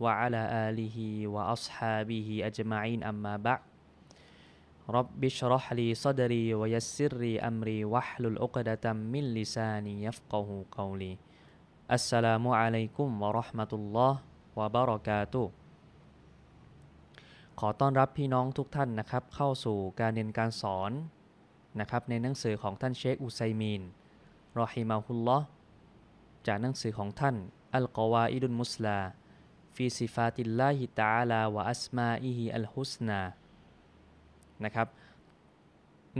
وعلى آله وأصحابه أجمعين أما بعد رب اشرح لي صدري ويسر لي أمري واحلل عقدة من لساني يفقه قولي السلام عليكم ورحمة الله وبركاته ขอต้อนรับพี่น้องทุกท่านนะครับ เข้าสู่การเรียนการสอน นะครับในหนังสือของท่านเชคอุไซมีนรอฮิมาฮุลลอจากหนังสือของท่านอัลกวาอิดุนมุสลาฟีซิฟาติลลาฮิตาลาวะอัสมาอิฮิอัลฮุสนา นะครับ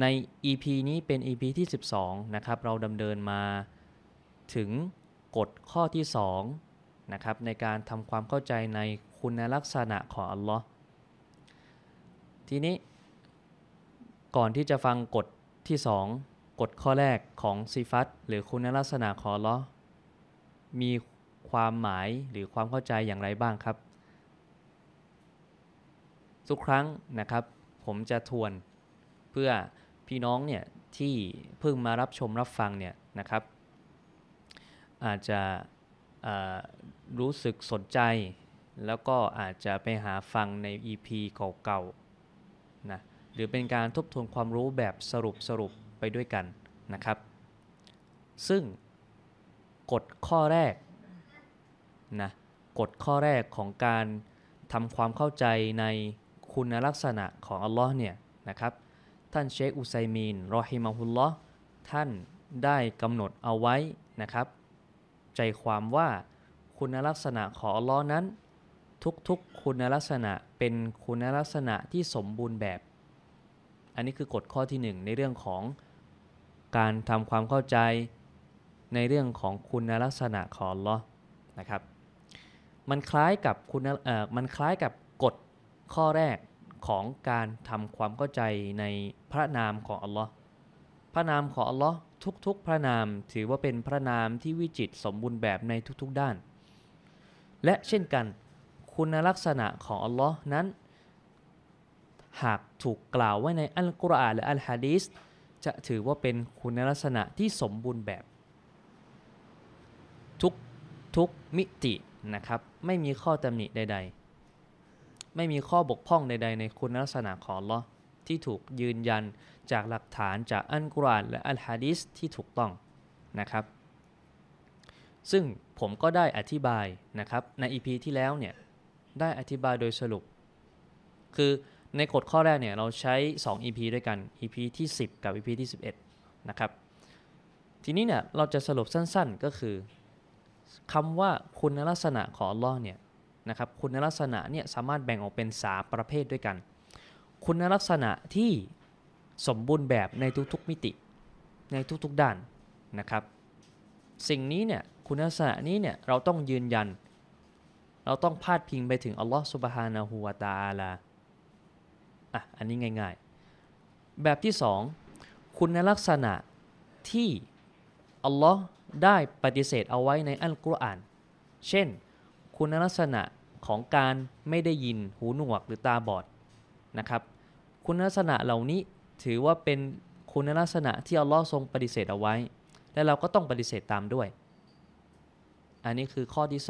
ใน EP นี้เป็น EP ที่ 12นะครับเราดำเนินมาถึงกฎข้อที่2นะครับในการทำความเข้าใจในคุณลักษณะของอัลลอฮ์ทีนี้ก่อนที่จะฟังกฎที่ 2กฎข้อแรกของซีฟัตหรือคุณลักษณะของอัลลอฮ์มีความหมายหรือความเข้าใจอย่างไรบ้างครับทุกครั้งนะครับผมจะทวนเพื่อพี่น้องเนี่ยที่เพิ่งมารับชมรับฟังเนี่ยนะครับอาจจะรู้สึกสนใจแล้วก็อาจจะไปหาฟังใน EP เก่าเก่านะหรือเป็นการทบทวนความรู้แบบสรุปสรุปไปด้วยกันนะครับ ซึ่งกฎข้อแรกนะกฎข้อแรกของการทำความเข้าใจในคุณลักษณะของอัลลอฮ์เนี่ยนะครับ ท่านเชคอุไซมีนรอฮิมาฮุลลอฮ์ท่านได้กำหนดเอาไว้นะครับ ใจความว่าคุณลักษณะของอัลลอฮ์นั้น ทุกๆคุณลักษณะเป็นคุณลักษณะที่สมบูรณ์แบบ อันนี้คือกฎข้อที่ 1 ในเรื่องของการทำความเข้าใจ ในเรื่องของคุณลักษณะของอัลลอฮ์นะครับมันคล้ายกับคุณเอ่อมันคล้ายกับกฎข้อแรกของการทำความเข้าใจในพระนามของอัลลอฮ์พระนามของอัลลอฮ์ทุก ๆ พระนามถือว่าเป็นพระนามที่วิจิตสมบูรณ์แบบในทุกๆด้าน และเช่นกันคุณลักษณะของอัลลอฮ์นั้น หากถูกกล่าวไว้ในอัลกุรอานและอัลฮะดีสจะถือว่าเป็นคุณลักษณะที่สมบูรณ์แบบ ทุกทุกมิตินะครับไม่มีข้อตำหนิใดๆ ไม่มีข้อบกพร่องใดๆในคุณลักษณะของลอที่ถูกยืนยันจากหลักฐานจากอัลกุรอานและอัลฮะดิษที่ถูกต้องนะครับ ซึ่งผมก็ได้อธิบายนะครับในอีพีที่แล้วเนี่ยได้อธิบายโดยสรุป คือในกฎข้อแรกเนี่ยเราใช้ 2 EP ด้วยกัน EP ที่ 10 กับ EP ที่ 11นะครับทีนี้เนี่ยเราจะสรุปสั้นๆก็คือคำว่าคุณลักษณะของอัลลอฮ์เนี่ยนะครับคุณลักษณะเนี่ยสามารถแบ่งออกเป็นสาประเภทด้วยกัน คุณลักษณะที่สมบูรณ์แบบในทุกๆมิติในทุกๆด้านนะครับสิ่งนี้เนี่ยคุณลักษณะนี้เนี่ยเราต้องยืนยันเราต้องพาดพิงไปถึงอัลลอฮ์สุบฮานาหูวาตาลาอ่ะอันนี้ง่ายๆ แบบที่สองคุณลักษณะที่อัลลอฮ์ได้ปฏิเสธเอาไว้ในอัลกุรอาน เช่น คุณลักษณะของการไม่ได้ยินหูหนวกหรือตาบอด นะครับ คุณลักษณะเหล่านี้ถือว่าเป็นคุณลักษณะที่อัลลอฮ์ทรงปฏิเสธเอาไว้ และเราก็ต้องปฏิเสธตามด้วย อันนี้คือข้อที่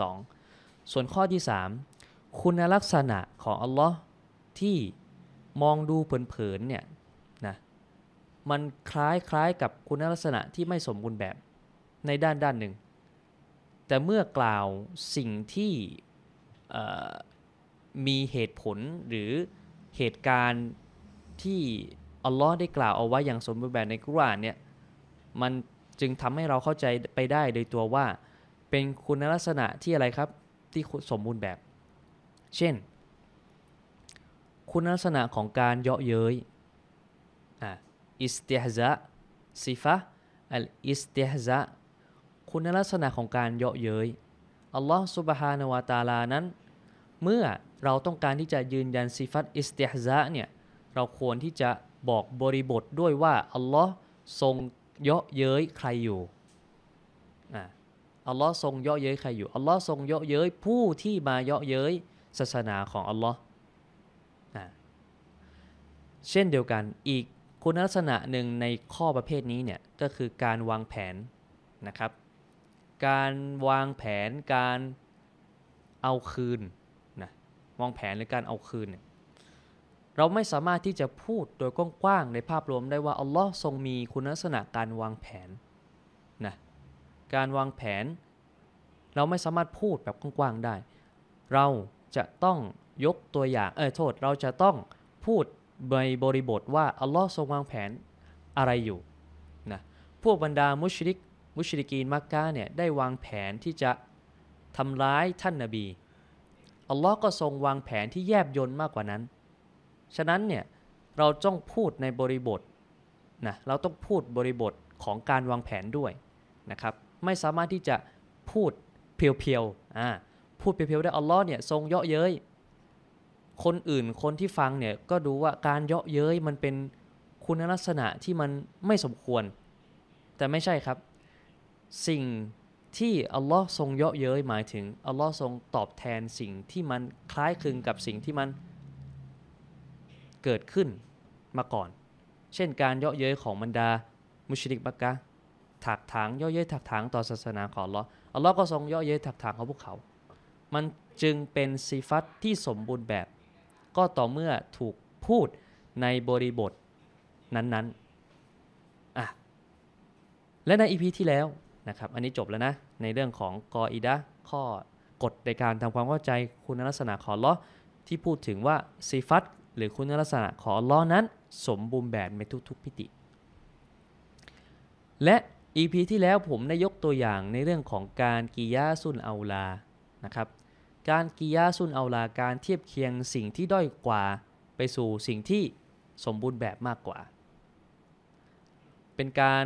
2 ส่วนข้อที่ 3 คุณลักษณะของอัลลอฮ์ที่มองดูเผินๆเนี่ยนะ มันคล้ายๆกับคุณลักษณะที่ไม่สมบูรณ์แบบในด้านด้านหนึ่ง แต่เมื่อกล่าวสิ่งที่มีเหตุผลหรือเหตุการณ์ที่อัลลอฮ์ได้กล่าวเอาไว้อย่างสมบูรณ์แบบในกุรานเนี่ย มันจึงทำให้เราเข้าใจไปได้โดยตัวว่าเป็นคุณลักษณะที่อะไรครับที่สมบูรณ์แบบ เช่น คุณลักษณะของการเยาะเย้ยอิสติฮซะซิฟะอิสติฮซะคุณลักษณะของการเยาะเย้ยอัลลอฮฺสุบฮานาวาตาลานั้นเมื่อเราต้องการที่จะยืนยันสิฟัตอิสติฮะเนี่ยเราควรที่จะบอกบริบทด้วยว่า อัลลอฮ์ทรงเยาะเย้ยใครอยู่ะอัลลอฮ์ทรงเยาะเย้ยใครอยู่อัลลอฮ์ทรงเยาะเย้ยผู้ที่มาเยาะเย้ยศาสนาของอัลลอฮ์ะเช่นเดียวกันอีกคุณลักษณะหนึ่งในข้อประเภทนี้เนี่ยก็คือการวางแผนนะครับการวางแผนการเอาคืนนะวางแผนหรือการเอาคืนเนี่ยเราไม่สามารถที่จะพูดโดยกว้างๆในภาพรวมได้ว่าอัลลอฮ์ทรงมีคุณลักษณะการวางแผนนะการวางแผน เราไม่สามารถพูดแบบกว้างๆได้ เราจะต้องยกตัวอย่างเออโทษ เราจะต้องพูดในบริบทว่าอัลลอฮ์ทรงวางแผนอะไรอยู่นะพวกบรรดามุชริกุชริกีนมักกะเนี่ยได้วางแผนที่จะทำร้ายท่านนาบี อัลลอฮ์ก็ทรงวางแผนที่แยบยนต์มากกว่านั้น ฉะนั้นเนี่ยเราต้องพูดในบริบทนะเราต้องพูดบริบทของการวางแผนด้วยนะครับ ไม่สามารถที่จะพูดเพียวๆอ่าพูดเพียวๆได้อัลลอฮ์เนี่ยทรงเยาะเย้ยคนอื่นคนที่ฟังเนี่ยก็ดูว่าการเยาะเย้ยมันเป็นคุณลักษณะที่มันไม่สมควรแต่ไม่ใช่ครับสิ่งที่อัลลอฮ์ทรงเยาะเย้ยหมายถึงอัลลอฮ์ทรงตอบแทนสิ่งที่มันคล้ายคลึงกับสิ่งที่มันเกิดขึ้นมาก่อน เช่นการเยาะเย้ยของบรรดามุชริกบักกะถักถางเยาะเย้ยถักถาง ต่อศาสนาของอัลลอฮ์อัลลอฮ์ก็ทรงเยาะเย้ยถักถางของพวกเขา มันจึงเป็นสีฟัตที่สมบูรณ์แบบ ก็ต่อเมื่อถูกพูดในบริบทนั้นๆอ่ะและในอีพีที่แล้วนะครับ อันนี้จบแล้วนะ ในเรื่องของกออิดะข้อกฎในการทำความเข้าใจคุณลักษณะของลาอที่พูดถึงว่าซีฟัตหรือคุณลักษณะของลาอนั้น สมบูรณ์แบบในทุกๆพิติ และ EP ที่แล้วผมได้ยกตัวอย่างในเรื่องของการกิยาสุนเอาลานะครับ การกิยาสุนเอาลาการเทียบเคียงสิ่งที่ด้อยกว่าไปสู่สิ่งที่สมบูรณ์แบบมากกว่า เป็นการ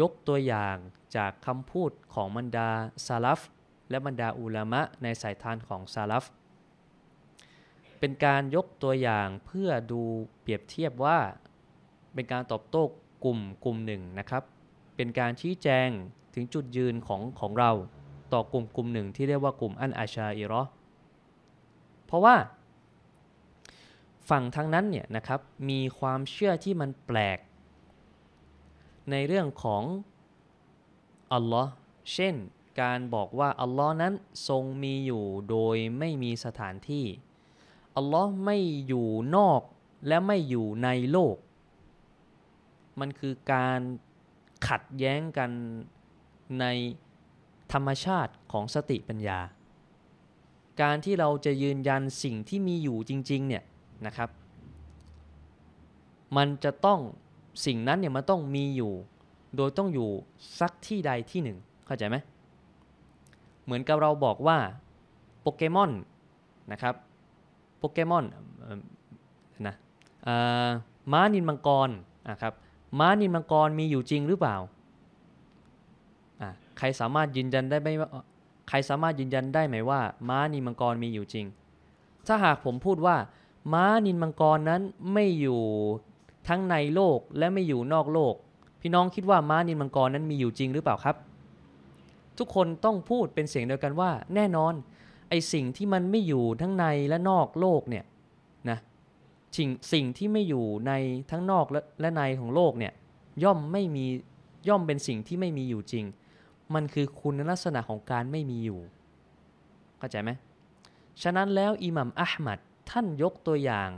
ยกตัวอย่างจากคำพูดของบรรดาซาลัฟและบรรดาอุลามะในสายทานของซาลัฟเป็นการยกตัวอย่างเพื่อดูเปรียบเทียบว่าเป็นการตอบโต้กลุ่มกลุ่มหนึ่งนะครับ เป็นการชี้แจงถึงจุดยืนของของเราต่อกลุ่มกลุ่มหนึ่ง ที่เรียกว่ากลุ่มอันอาชาอิรอ เพราะว่า ฝั่งทางนั้นเนี่ยนะครับมีความเชื่อที่มันแปลกในเรื่องของอัลลอฮ์เช่นการบอกว่าอัลลอฮ์นั้นทรงมีอยู่โดยไม่มีสถานที่ อัลลอฮ์ไม่อยู่นอกและไม่อยู่ในโลก มันคือการขัดแย้งกันในธรรมชาติของสติปัญญา การที่เราจะยืนยันสิ่งที่มีอยู่จริงๆเนี่ยนะครับ มันจะต้องสิ่งนั้นเนี่ยมันต้องมีอยู่ โดยต้องอยู่ สักที่ใดที่หนึ่ง เข้าใจไหมเหมือนกับเราบอกว่า โปเกมอนนะครับ โปเกมอนนะม้านินมังกรนะครับม้านินมังกรมีอยู่จริงหรือเปล่า ใครสามารถยืนยันได้ไหมว่าใครสามารถยืนยันได้ไหมว่าม้านินมังกรมีอยู่จริง ถ้าหากผมพูดว่า ม้านินมังกรนั้นไม่อยู่ทั้งในโลกและไม่อยู่นอกโลก พี่น้องคิดว่าม้านินมังกรนั้นมีอยู่จริงหรือเปล่าครับ ทุกคนต้องพูดเป็นเสียงเดียวกันว่า แน่นอนไอสิ่งที่มันไม่อยู่ทั้งในและนอกโลกเนี่ยนะสิ่งสิ่งที่ไม่อยู่ในทั้งนอกและและในของโลกเนี่ยย่อมไม่มีย่อมเป็นสิ่งที่ไม่มีอยู่จริง มันคือคุณลักษณะของการไม่มีอยู่เข้าใจไหมฉะนั้นแล้วอิหมัมอัลมัดท่านยกตัวอย่าง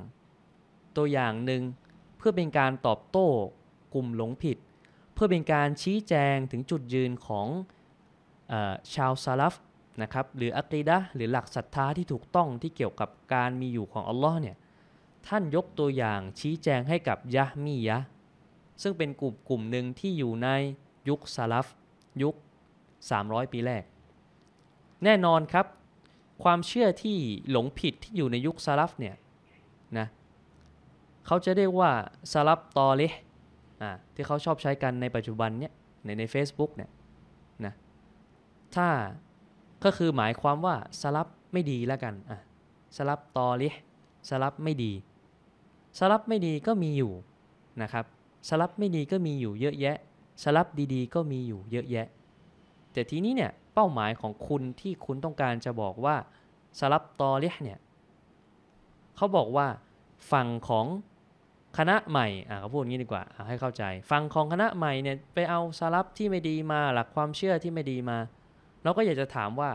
ตัวอย่างหนึ่งพื่อเป็นการตอบโต้กลุ่มหลงผิด เพื่อเป็นการชี้แจงถึงจุดยืนของอชาวซาลฟนะครับ หรืออักีดะหรือหลักศรัทธาที่ถูกต้องที่เกี่ยวกับการมีอยู่ของอัลลอฮ์เนี่ยท่านยกตัวอย่างชี้แจงให้กับ ยะมียะซึ่งเป็นกลุ่มกลุ่มหนึ่งที่อยู่ในยุคซาลฟยุค 300 ปีแรก แน่นอนครับ ความเชื่อที่หลงผิดที่อยู่ในยุคซาลฟเนี่ยนะเขาจะเรียกว่าสลับตอเลอ่า ที่เขาชอบใช้กันในปัจจุบันเนี่ย ในในเฟซบุ o กเนี่ย นะ ถ้า ก็คือหมายความว่าสลับไม่ดีแล้วกัน อ่ะสลับตอเลสลับไม่ดีสลับไม่ดีก็มีอยู่ นะครับสลับไม่ดีก็มีอยู่เยอะแยะสลับดีๆ ก็มีอยู่เยอะแยะ แต่ทีนี้เนี่ย เป้าหมายของคุณที่คุณต้องการจะบอกว่าสลับตอเลเนี่ย เขาบอกว่า ฝั่งของคณะใหม่อ่าเขาพูดงี้ดีกว่า ให้เข้าใจ ฟังของคณะใหม่เนี่ย ไปเอาสาลับที่ไม่ดีมา หลักความเชื่อที่ไม่ดีมา เราก็อยากจะถามว่า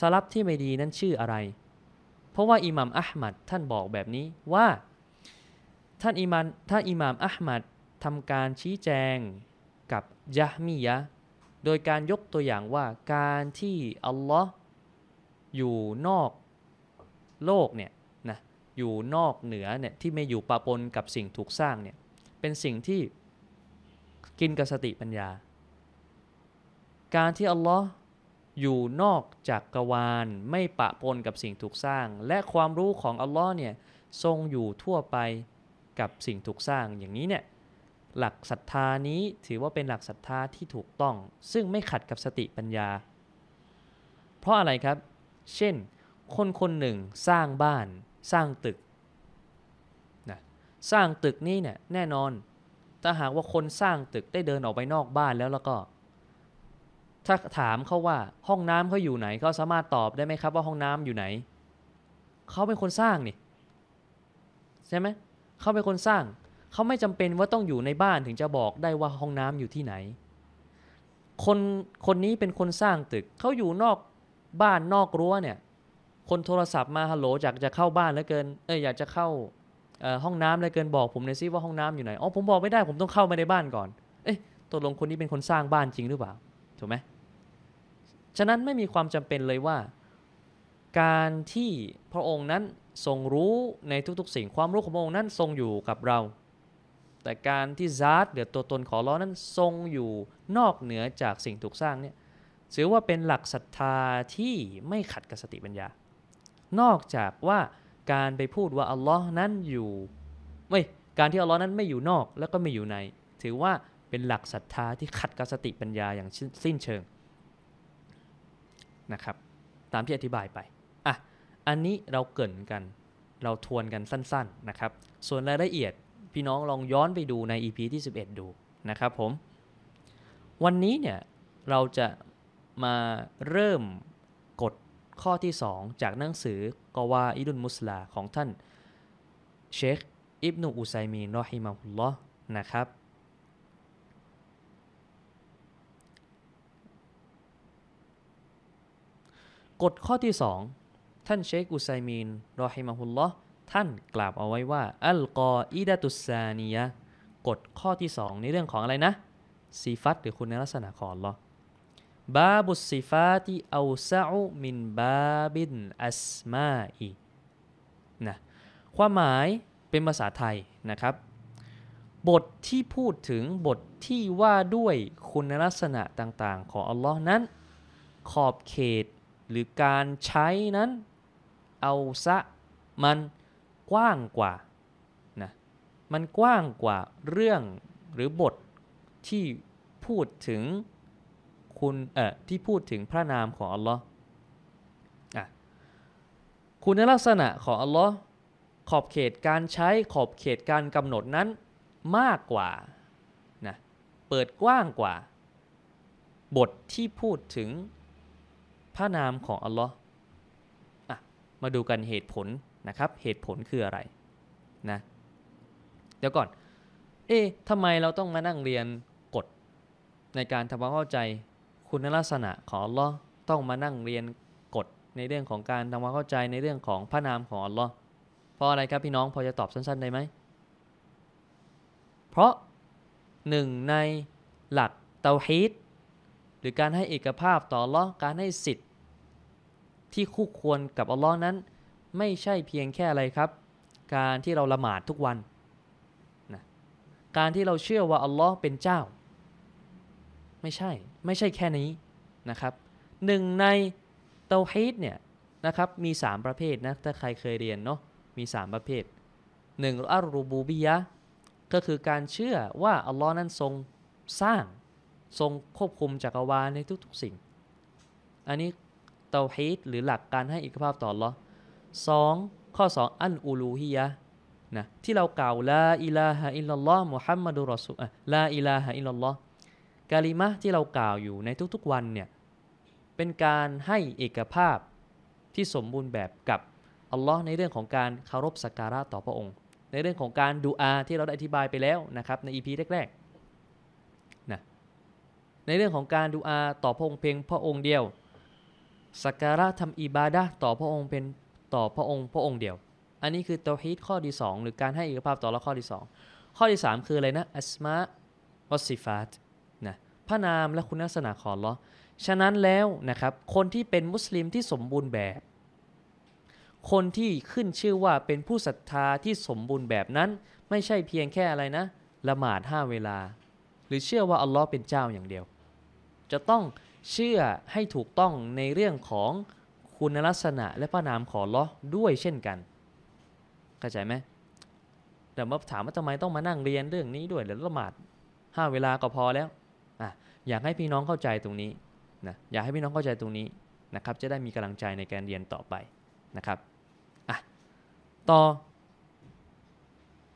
สาลับที่ไม่ดีนั้นชื่ออะไร เพราะว่า อิหมัมอัลมัดท่านบอกแบบนี้ว่า ท่านอิมัมท่านอิหมัมอัลมัดทำการชี้แจงกับยะมียะโดยการยกตัวอย่างว่าการที่อัลลอฮ์อยู่นอกโลกเนี่ยอยู่นอกเหนือเนี่ยที่ไม่อยู่ปะปนกับสิ่งถูกสร้างเนี่ยเป็นสิ่งที่กินกับสติปัญญา การที่ อัลลอฮ์อยู่นอกจากกวาล ไม่ปะปนกับสิ่งถูกสร้าง และความรู้ของอัลลอฮ์เนี่ยทรงอยู่ทั่วไปกับสิ่งถูกสร้างอย่างนี้เนี่ยหลักศรัทธานี้ถือว่าเป็นหลักศรัทธาที่ถูกต้องซึ่งไม่ขัดกับสติปัญญา เพราะอะไรครับเช่นคนคนหนึ่งสร้างบ้านสร้างตึกนะสร้างตึกนี้เนี่ยแน่นอน ถ้าหากว่าคนสร้างตึกได้เดินออกไปนอกบ้านแล้วแล้วก็ ถ้าถามเขาว่าห้องน้ำเขาอยู่ไหน เขาสามารถตอบได้ไหมครับ ว่าห้องน้ำอยู่ไหน เขาเป็นคนสร้างนี่ใช่ไหมเขาเป็นคนสร้าง เขาไม่จำเป็นว่าต้องอยู่ในบ้านถึงจะบอกได้ว่าห้องน้ำอยู่ที่ไหน คนคนนี้เป็นคนสร้างตึกเขาอยู่นอกบ้านนอกรั้วเนี่ยคนโทรศัพท์มาฮัลโหลอยากจะเข้าบ้านแล้วเกิน เอออยากจะเข้าห้องน้ำแล้วเกินบอกผมหน่อยซิว่าห้องน้ำอยู่ไหน อ๋อผมบอกไม่ได้ผมต้องเข้ามาในบ้านก่อน เอ๊ะตกลงคนนี้เป็นคนสร้างบ้านจริงหรือเปล่า ถูกไหมฉะนั้นไม่มีความจำเป็นเลยว่า การที่พระองค์นั้นทรงรู้ในทุกๆ สิ่งความรู้ของพระองค์นั้นทรงอยู่กับเรา แต่การที่ซาร์ดหรือตัวตนขอร้อนั้นทรงอยู่นอกเหนือจากสิ่งถูกสร้างเนี่ยถือว่าเป็นหลักศรัทธาที่ไม่ขัดกับสติปัญญานอกจากว่าการไปพูดว่าอัลลอฮ์นั้นอยู่ไม่การที่อัลลอฮ์นั้นไม่อยู่นอกแล้วก็ไม่อยู่ใน ถือว่าเป็นหลักศรัทธาที่ขัดกับสติปัญญาอย่างสิ้นเชิงนะครับตามที่อธิบายไปอ่ะอันนี้เราเกินกันเราทวนกันสั้น ๆ นะครับ ส่วนรายละเอียดพี่น้องลองย้อนไปดูใน EP ที่ 11 ดู นะครับ ผม วันนี้เนี่ยเราจะมาเริ่มข้อที่ 2 จากหนังสือกวาอิดุนมุสลาของท่านเชคอิบนุอุไซมีนอฮิมาฮุลลอนะครับ กฎข้อที่ 2 ท่านเชคอุไซมีน รอฮิมาฮุลลอท่านกล่าวเอาไว้ว่า อัลกออิดะตุสานียะกฎข้อที่ 2 ในเรื่องของอะไรนะซีฟัตหรือคุณลักษณะของลอบาบุสิฟาติอาซาอุมินบาบินอัสมาอีนะ ความหมายเป็นภาษาไทยนะครับ บทที่พูดถึงบทที่ว่าด้วยคุณลักษณะต่างๆของอัลลอฮ์นั้น ขอบเขตหรือการใช้นั้น เอาซะมันกว้างกว่านะมันกว้างกว่าเรื่องหรือบทที่พูดถึงุณเอ่อที่พูดถึงพระนามของอัลลอฮ์คุณลักษณะของอัลลอฮ์ขอบเขตการใช้ขอบเขตการกำหนดนั้นมากกว่านะเปิดกว้างกว่าบทที่พูดถึงพระนามของอัลลอฮ์มาดูกันเหตุผลนะครับ เหตุผลคืออะไรนะเดี๋ยวก่อน เอ๊ะทำไมเราต้องมานั่งเรียนกฎในการทำความเข้าใจคุณลักษณะของอัลลอฮ์ต้องมานั่งเรียนกฎในเรื่องของการทำความเข้าใจในเรื่องของพระนาม ของอัลลอฮ์เพราะอะไร ครับ พี่น้องพอจะตอบสั้นๆ ได้ไหม เพราะหนึ่งในหลักเตาฮีดหรือการให้เอกภาพต่ออัลลอฮ์การให้สิทธิ์ที่คู่ควรกับอัลลอฮ์นั้น ไม่ใช่เพียงแค่อะไรครับ การที่เราละหมาดทุกวันนะการที่เราเชื่อว่าอัลลอฮ์เป็นเจ้า ไม่ใช่ไม่ใช่แค่นี้นะครับหนึ่งในเตาฮีดเนี่ย นะครับมี 3 ประเภทนะ ถ้าใครเคยเรียนเนาะมี 3 ประเภทหนึ่งอัลรูบูบิยะก็คือการเชื่อว่าอัลลอฮ์นั้นทรงสร้างทรงควบคุมจักรวาลในทุกๆสิ่ง อันนี้เตาฮีดหรือหลักการให้อิกภาพต่ออัลลอฮ์สองข้อ2อันอูลูฮิยะนะที่เรากล่าวลาอิลาฮะอิลลัลลอฮ์มุฮัมมัดุรอสูลลาอิลาฮะอิลลัลลอฮ์กาลิมะที่เรากล่าวอยู่ในทุกๆวันเนี่ย เป็นการให้เอกภาพที่สมบูรณ์แบบกับอัลลอฮ์ในเรื่องของการคารพสักการะต่อพระองค์ ในเรื่องของการดูอาที่เราได้อธิบายไปแล้วนะครับในอีพีแรกๆนะในเรื่องของการดูอาต่อพระองค์เพียงพระองค์เดียวสักการะทำอิบาดะต่อพระองค์เป็นต่อพระองค์พระองค์เดียว อันนี้คือตัวฮีตข้อที่2หรือการให้เอกภาพต่อละข้อที่2ข้อที่ 3 คืออะไรนะ อัสมาวัสิฟาตพระนามและคุณลักษณะของอัลลอฮ์ฉะนั้นแล้ว นะครับ คนที่เป็นมุสลิมที่สมบูรณ์แบบ คนที่ขึ้น ชื่อว่าเป็นผู้ศรัทธาที่สมบูรณ์แบบนั้น ไม่ใช่เพียงแค่อะไรนะละหมาดห้าเวลา หรือเชื่อว่าอัลลอฮ์เป็นเจ้าอย่างเดียว จะต้องเชื่อให้ถูกต้องในเรื่องของคุณลักษณะและพระนามของอัลลอฮ์ด้วยเช่นกันเข้าใจไหมแต่มาถามว่าทำไมต้องมานั่งเรียนเรื่องนี้ด้วยหรือละหมาดห้าเวลาก็พอแล้วอะอยากให้พี่น้องเข้าใจตรงนี้นะอยากให้พี่น้องเข้าใจตรงนี้นะครับจะได้มีกำลังใจในการเรียนต่อไปนะครับอ่ะต่อ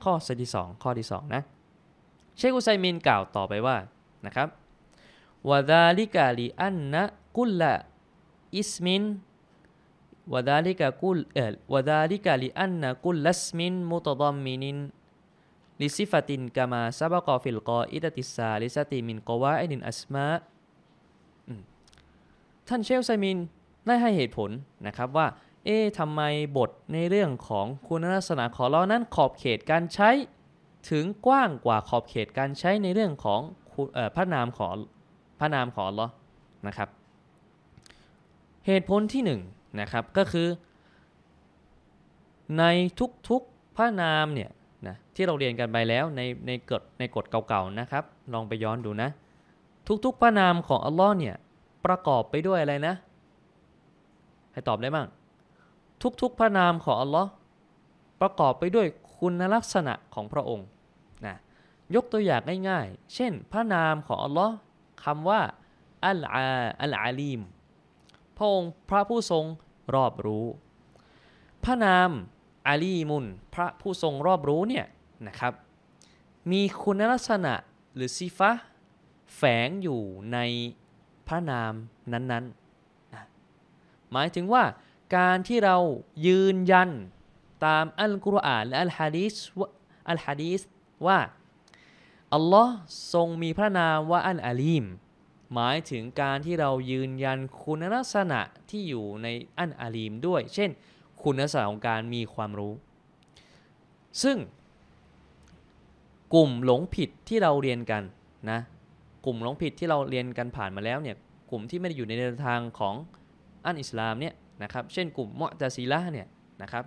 ข้อที่2ข้อที่2นะเชคุไซมินกล่าวต่อไปว่านะครับวาดาลิกาลีอันนะกุลละอิสมินวาดาลิกากุลเอลวาดาลิกาลีอันนะกุลลัสมินมุตดอมมินินลิซิฟตินกามาซาบกอฟิลกออิตติซาลิซติมินกวาอินินอัสมาท่านเชลไซมิน ได้ให้เหตุผลนะครับว่า เอ๊ะทำไมบทในเรื่องของคุณลักษณะขอร้อนั้น ขอบเขตการใช้ถึงกว้างกว่าขอบเขตการใช้ในเรื่องของพระนามขอพระนามขอร้อนะครับ เหตุผลที่1นนะครับก็คือ ในทุกๆพระนามเนี่ยนะที่เราเรียนกันไปแล้วในในกฎในกฎเก่าๆนะครับ ลองไปย้อนดูนะ ทุกๆ พระนามของอัลลอฮ์เนี่ยประกอบไปด้วยอะไรนะให้ตอบได้บ้างทุกๆพระนามของอัลลอฮ์ประกอบไปด้วยคุณลักษณะของพระองค์นะยกตัวอย่างง่ายๆเช่น พระนามของอัลลอฮ์คำว่าอัลอาอัลอาลีมพระองค์พระผู้ทรงรอบรู้ พระนามอาลีมุน พระผู้ทรงรอบรู้เนี่ยนะครับ มีคุณลักษณะหรือซีฟะแฝงอยู่ในพระนามนั้นๆ หมายถึงว่าการที่เรายืนยันตามอัลกุรอานและอัลฮะดีสอัลฮะดีสว่าอัลลอฮ์ทรงมีพระนามว่าอัลอาลีม หมายถึงการที่เรายืนยันคุณลักษณะที่อยู่ในอันอาลีมด้วย เช่นคุณลักษณะของการมีความรู้ ซึ่งกลุ่มหลงผิดที่เราเรียนกันนะ กลุ่มหลงผิดที่เราเรียนกันผ่านมาแล้วเนี่ย กลุ่มที่ไม่ได้อยู่ในแนวทางของอันอิสลามเนี่ยนะครับ เช่นกลุ่มมอตซีละเนี่ยนะครับ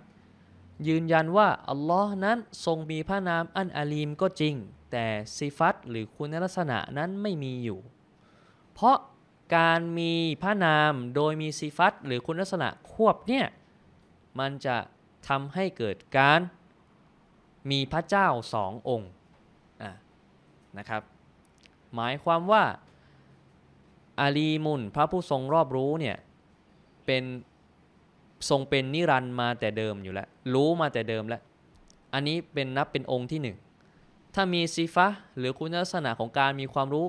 ยืนยันว่าอัลลอฮ์นั้นทรงมีพระนามอันอาลีมก็จริง แต่ซิฟัตหรือคุณลักษณะนั้นไม่มีอยู่ เพราะการมีพระนามโดยมีซิฟัตหรือคุณลักษณะควบเนี่ยมันจะทำให้เกิดการมีพระเจ้าสององค์นะครับ หมายความว่าอาลีมุนพระผู้ทรงรอบรู้เนี่ย เป็นทรงเป็นนิรันมาแต่เดิมอยู่แล้ว รู้มาแต่เดิมแล้ว อันนี้เป็นนับเป็นองค์ที่หนึ่ง ถ้ามีซีฟะหรือคุณลักษณะของการมีความรู้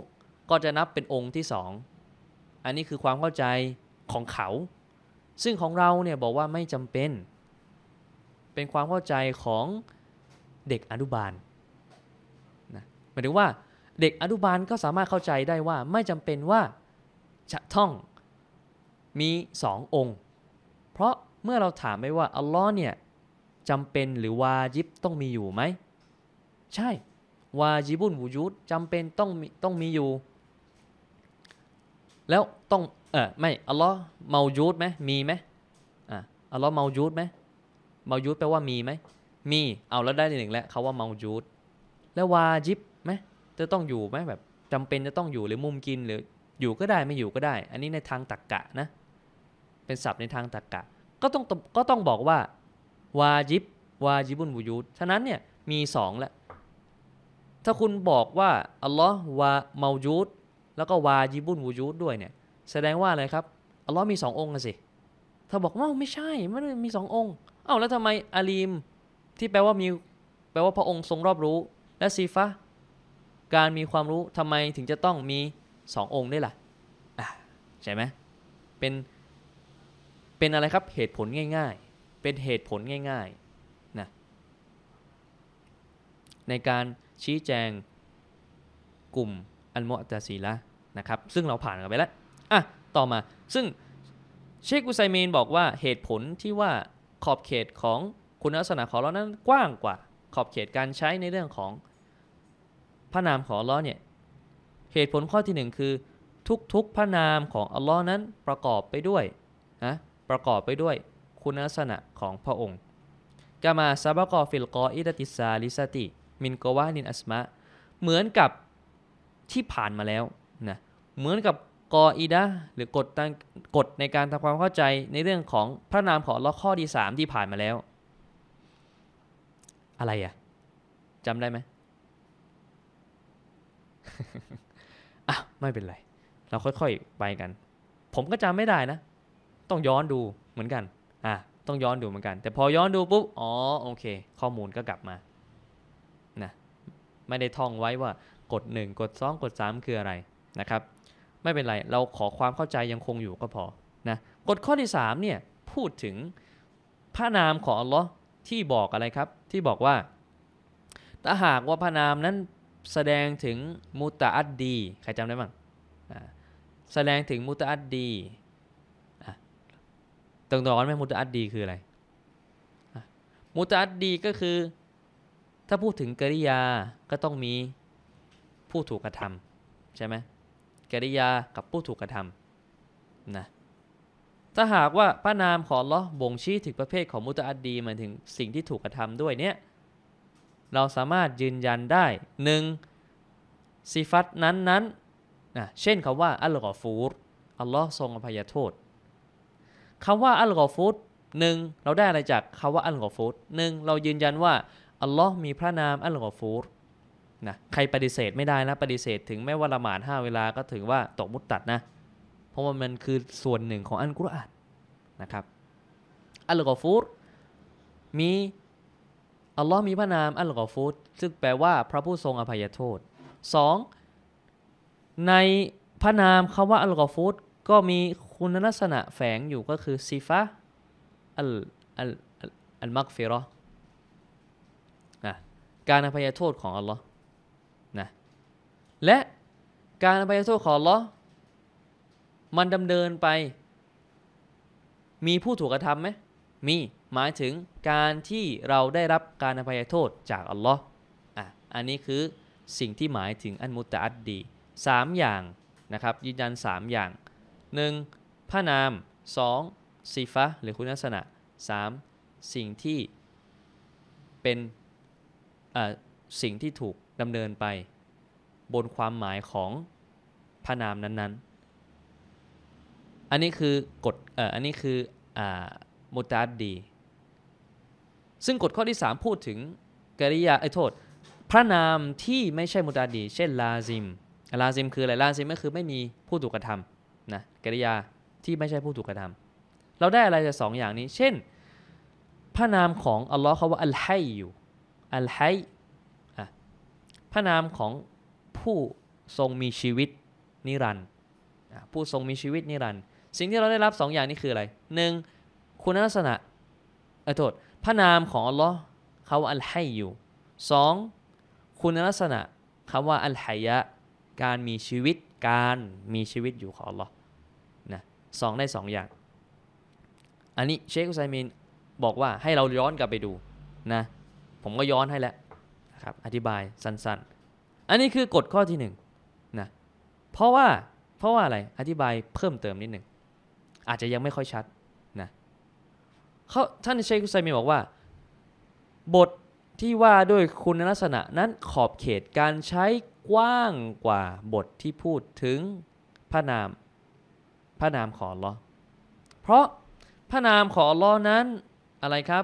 ก็จะนับเป็นองค์ที่สอง อันนี้คือความเข้าใจของเขาซึ่งของเราเนี่ยบอกว่าไม่จำเป็น เป็นความเข้าใจของเด็กอนุบาลนะหมายถึงว่าเด็กอนุบาลก็สามารถเข้าใจได้ว่าไม่จำเป็นว่า จะท่องมีสององค์ เพราะเมื่อเราถามไปว่าอัลลอฮ์เนี่ยจำเป็นหรือวาจิบต้องมีอยู่ไหม ใช่วาจิบุนวูยุดจำเป็นต้องมีต้องมีอยู่ แล้วต้องเออไม่อัลลอฮ์เมายูดไหมมีไหมอ่ะอัลลอฮ์เมายูดไหมเมายูดแปลว่ามีไหมมีเอาแล้วได้หนึ่งแล้วเขาว่าเมายูดแล้ววาจิบไหมจะต้องอยู่ไหมแบบจำเป็นจะต้องอยู่หรือมุมกินหรืออยู่ก็ได้ไม่อยู่ก็ได้ อันนี้ในทางตรกกะนะเป็นศัพท์ในทางตรกกะ ก็ ต้องก็ต้องบอกว่าวาจิบ วาจิบุนบูยูดฉะนั้นเนี่ยมีสองละถ้าคุณบอกว่าอัลลอฮ์วาเมายูดแล้วก็วาจิบุนบูยูดด้วยเนี่ยแสดงว่าอะไรครับอัลลอฮ์มีสององค์สิถ้าบอกว่าไม่ใช่ไม่ได้มีสององค์เอ้าแล้วทำไมอาลีมที่แปลว่ามีแปลว่าพระองค์ทรงรอบรู้และซีฟะการมีความรู้ทำไมถึงจะต้องมีสององค์ได้ล่ะใช่ไหมเป็นเป็นอะไรครับเหตุผลง่าย ๆ เป็นเหตุผลง่ายๆนะในการชี้แจงกลุ่มอัลมอตซีละนะครับซึ่งเราผ่านกันไปแล้วอ่ะ ต่อมา ซึ่งเชคอุไซมีนบอกว่าเหตุผลที่ว่าขอบเขตของคุณลักษณะของล้อนั้น กว้างกว่า ขอบเขตการใช้ในเรื่องของพระนามของอัลลอฮ์เนี่ย เหตุผลข้อที่1คือ ทุกๆพระนามของอัลลอฮ์นั้นประกอบไปด้วยนะประกอบไปด้วยคุณลักษณะของพระองค์กามาซาบกอฟิลกออิตติซาลิสติมินกวานินอัสมะเหมือนกับที่ผ่านมาแล้วนะ เหมือนกับกออีดะหรือกฎกฎในการทำความเข้าใจในเรื่องของพระนามของลอข้อที่สามที่ผ่านมาแล้ว อะไรอ่ะจำได้ไหมอ่ะไม่เป็นไร เราค่อยๆไปกัน ผมก็จำไม่ได้นะ ต้องย้อนดูเหมือนกันอ่ะต้องย้อนดูเหมือนกัน แต่พอย้อนดูปุ๊บอ๋อโอเค ข้อมูลก็กลับมานะไม่ได้ท่องไว้ว่ากฎ1กฎ2กฎ3คืออะไรนะครับไม่เป็นไรเราขอความเข้าใจยังคงอยู่ก็พอนะกฎข้อที่3เนี่ยพูดถึงพระนามของอัลลอฮ์ที่บอกอะไรครับ ที่บอกว่าถ้าหากว่าพระนามนั้นแสดงถึงมุตะอัดดีใครจำได้บ้างแสดงถึงมุตะอัดดีตรงตอนไหมมุตะอัดดีคืออะไรมุตะอัดดีก็คือถ้าพูดถึงกริยาก็ต้องมีผู้ถูกกระทำใช่ไหมกิริยากับผู้ถูกกระทำนะถ้าหากว่าพระนามของลอบ่งชี้ถึงประเภทของมุตอัดดีหมายถึงสิ่งที่ถูกกระทำด้วยเนี่ย เราสามารถยืนยันได้หนึ่งสิฟัตนั้นนั้นนะเช่นคำว่าอัลกอฟูรอัลลอฮ์ทรงอภัยโทษคำว่าอัลกอฟูรหนึ่งเราได้อะไรจากคำว่าอัลกอฟูรหนึ่งเรายืนยันว่าอัลลอฮ์มีพระนามอัลกอฟูรนะใครปฏิเสธไม่ได้นะ ปฏิเสธถึงแม้ว่าละหมาดห้าเวลาก็ถือว่าตกมุตตัดนะ เพราะว่ามันคือส่วนหนึ่งของอัลกุรอานนะครับ อัลกอฟูรมี อัลลอฮ์มีพระนามอัลกอฟูรซึ่งแปลว่าพระผู้ทรงอภัยโทษ 2. ในพระนามคำว่าอัลกอฟูรก็มีคุณลักษณะแฝงอยู่ก็คือซีฟะอัลอัลอัลมักฟิรอการอภัยโทษของอัลลอฮ์และการอภัยโทษของลอมันดำเนินไป มีผู้ถูกกระทำไหมมี หมายถึงการที่เราได้รับการอภัยโทษจาก อัลลอฮ์อ่ะ อันนี้คือสิ่งที่หมายถึงอันมุตะอัดดีสามอย่างนะครับยืนยันสามอย่างหนึ่งพระนามสองสีฟาหรือคุณลักษณะสามสิ่งที่เป็นสิ่งที่ถูกดำเนินไปบนความหมายของพระนามนั้นๆ อันนี้คือกฎเอ่ออันนี้คืออ่ามุตาดี ซึ่งกฎข้อที่ 3 พูดถึงกริยาไอ้โทษ พระนามที่ไม่ใช่มุตาดี เช่นลาซิม ลาซิม คืออะไร ลาซิมก็คือไม่มีผู้ถูกกระทำนะ กริยาที่ไม่ใช่ผู้ถูกกระทำเราได้อะไรจากสองอย่างนี้ เช่น พระนามของอัลลอฮ์เขาว่าอัลไฮอยู่อัลไฮพระนามของผู้ทรงมีชีวิตนิรันดร์ผู้ทรงมีชีวิตนิรันดร์สิ่งที่เราได้รับสองอย่างนี้คืออะไรหนึ่งคุณลักษณะเออโทษพระนามของอัลลอฮ์เขาอัลไฮอยู่สองคุณลักษณะคำว่าอัลไฮยะการมีชีวิตการมีชีวิตอยู่ของอัลลอฮ์นะสองได้สองอย่าง อันนี้เชคอุซัยมินบอกว่าให้เราย้อนกลับไปดูนะผมก็ย้อนให้แล้วครับอธิบายสั้น ๆอันนี้คือกฎข้อที่หนึ่งนะเพราะว่าเพราะว่าอะไรอธิบายเพิ่มเติมนิดหนึ่งอาจจะยังไม่ค่อยชัดนะเขาท่านเชคุัยมีบอกว่า บทที่ว่าด้วยคุณลักษณะนั้นขอบเขตการใช้กว้างกว่าบทที่พูดถึงพระนามพระนามของอลอเพราะพระนามของอลอนั้นอะไรครับ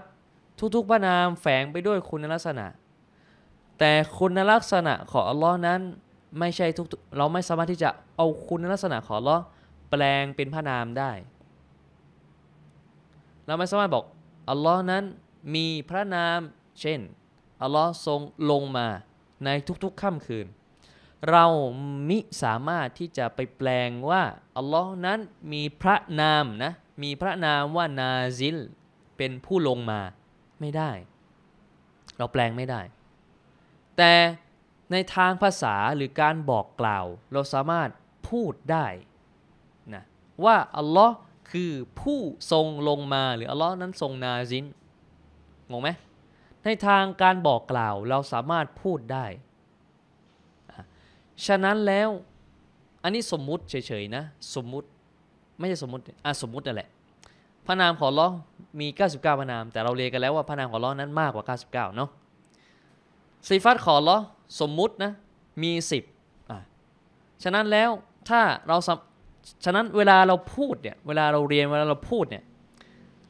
ทุกๆพระนามแฝงไปด้วยคุณลักษณะแต่คุณลักษณะของอัลลอฮ์นั้นไม่ใช่ทุกเราไม่สามารถที่จะเอาคุณลักษณะของอัลลอฮ์แปลงเป็นพระนามได้ เราไม่สามารถบอกอัลลอฮ์นั้นมีพระนามเช่นอัลลอฮ์ทรงลงมา ในทุกๆค่ำคืน เรามิสามารถที่จะไปแปลงว่าอัลลอฮ์นั้นมีพระนามนะมีพระนามว่านาซิล เป็นผู้ลงมา ไม่ได้ เราแปลงไม่ได้แต่ในทางภาษาหรือการบอกกล่าวเราสามารถพูดได้นะว่าอัลลอฮ์คือผู้ทรงลงมาหรืออัลลอฮ์นั้นทรงนาซินงงไหมในทางการบอกกล่าวเราสามารถพูดได้ ฉะนั้นแล้วอันนี้สมมุติเฉยๆนะสมมุติไม่ใช่สมมุติอ่ะสมมุตินั่นแหละพระนามของล้อมี 99พระนาม แต่เราเรียนกันแล้วว่าพระนามของล้อนั้นมากกว่า 99 เนาะซีฟัตขอเหรอสมมุตินะมีสิบฉะนั้นแล้วถ้าเราฉะนั้นเวลาเราพูดเนี่ยเวลาเราเรียนเวลาเราพูดเนี่ย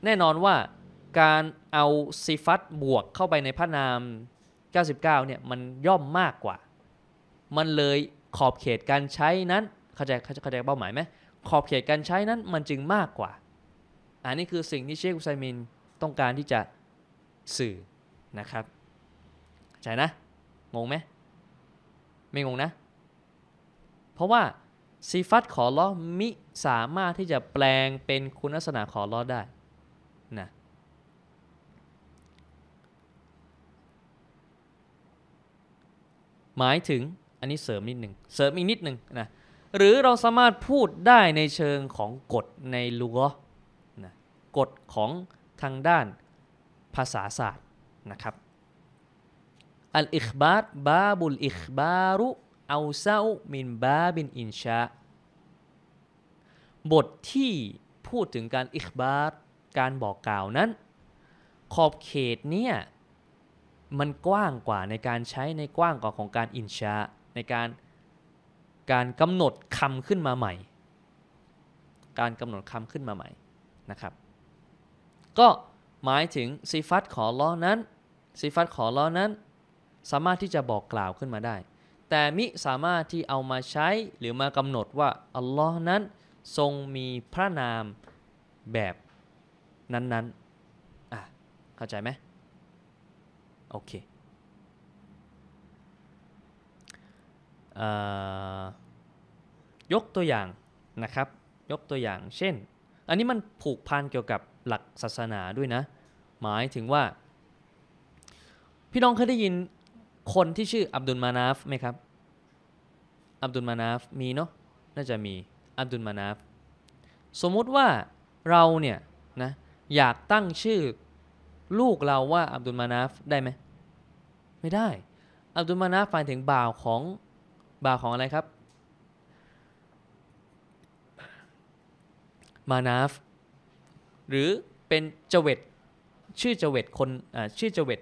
แน่นอนว่าการเอาซีฟัตบวกเข้าไปในพระนาม 99เนี่ยมันย่อมมากกว่า มันเลยขอบเขตการใช้นั้นเข้าใจเข้าใจเป้าหมายไหมขอบเขตการใช้นั้นมันจึงมากกว่าอันนี้คือสิ่งที่เชคอุไซมินต้องการที่จะสื่อนะครับใจนะ งงไหมไม่งงนะ เพราะว่าซีฟัตขอล้อมิสามารถที่จะแปลงเป็นคุณลักษณะขอล้อได้นะหมายถึง อันนี้เสริมนิดหนึ่งเสริมอีกนิดหนึ่งนะหรือเราสามารถพูดได้ในเชิงของกฎในลูกนะกฎของทางด้านภาษาศาสตร์นะครับอัลอิคบารบาบุลอิคบารุเอาเซามินบาบินอินชา บทที่พูดถึงการอิคบาร การบอกกล่าวนั้น ขอบเขตเนี่ยมันกว้างกว่าในการใช้ในกว้างกว่าของการอินชา ในการการกำหนดคำขึ้นมาใหม่ การกำหนดคำขึ้นมาใหม่นะครับก็หมายถึงซิฟัตขอล้อนั้นซิฟัตขอล้อนั้นสามารถที่จะบอกกล่าวขึ้นมาได้ แต่มิสามารถที่เอามาใช้หรือมากำหนดว่าอัลลอฮ์นั้นทรงมีพระนามแบบนั้นๆ อ่ะ เข้าใจไหมโอเค ยกตัวอย่างนะครับ ยกตัวอย่าง เช่น อันนี้มันผูกพันเกี่ยวกับหลักศาสนาด้วยนะ หมายถึงว่า พี่น้องเคยได้ยินคนที่ชื่ออับดุลมานาฟไหมครับ อับดุลมานาฟมีเนาะ น่าจะมี อับดุลมานาฟ สมมุติว่าเราเนี่ย นะอยากตั้งชื่อลูกเราว่าอับดุลมานาฟได้ไหม ไม่ได้ อับดุลมานาฟหมายถึงบ่าวของบ่าวของอะไรครับ มานาฟ หรือเป็นเจเวตชื่อเจเวตคนชื่อเจเวต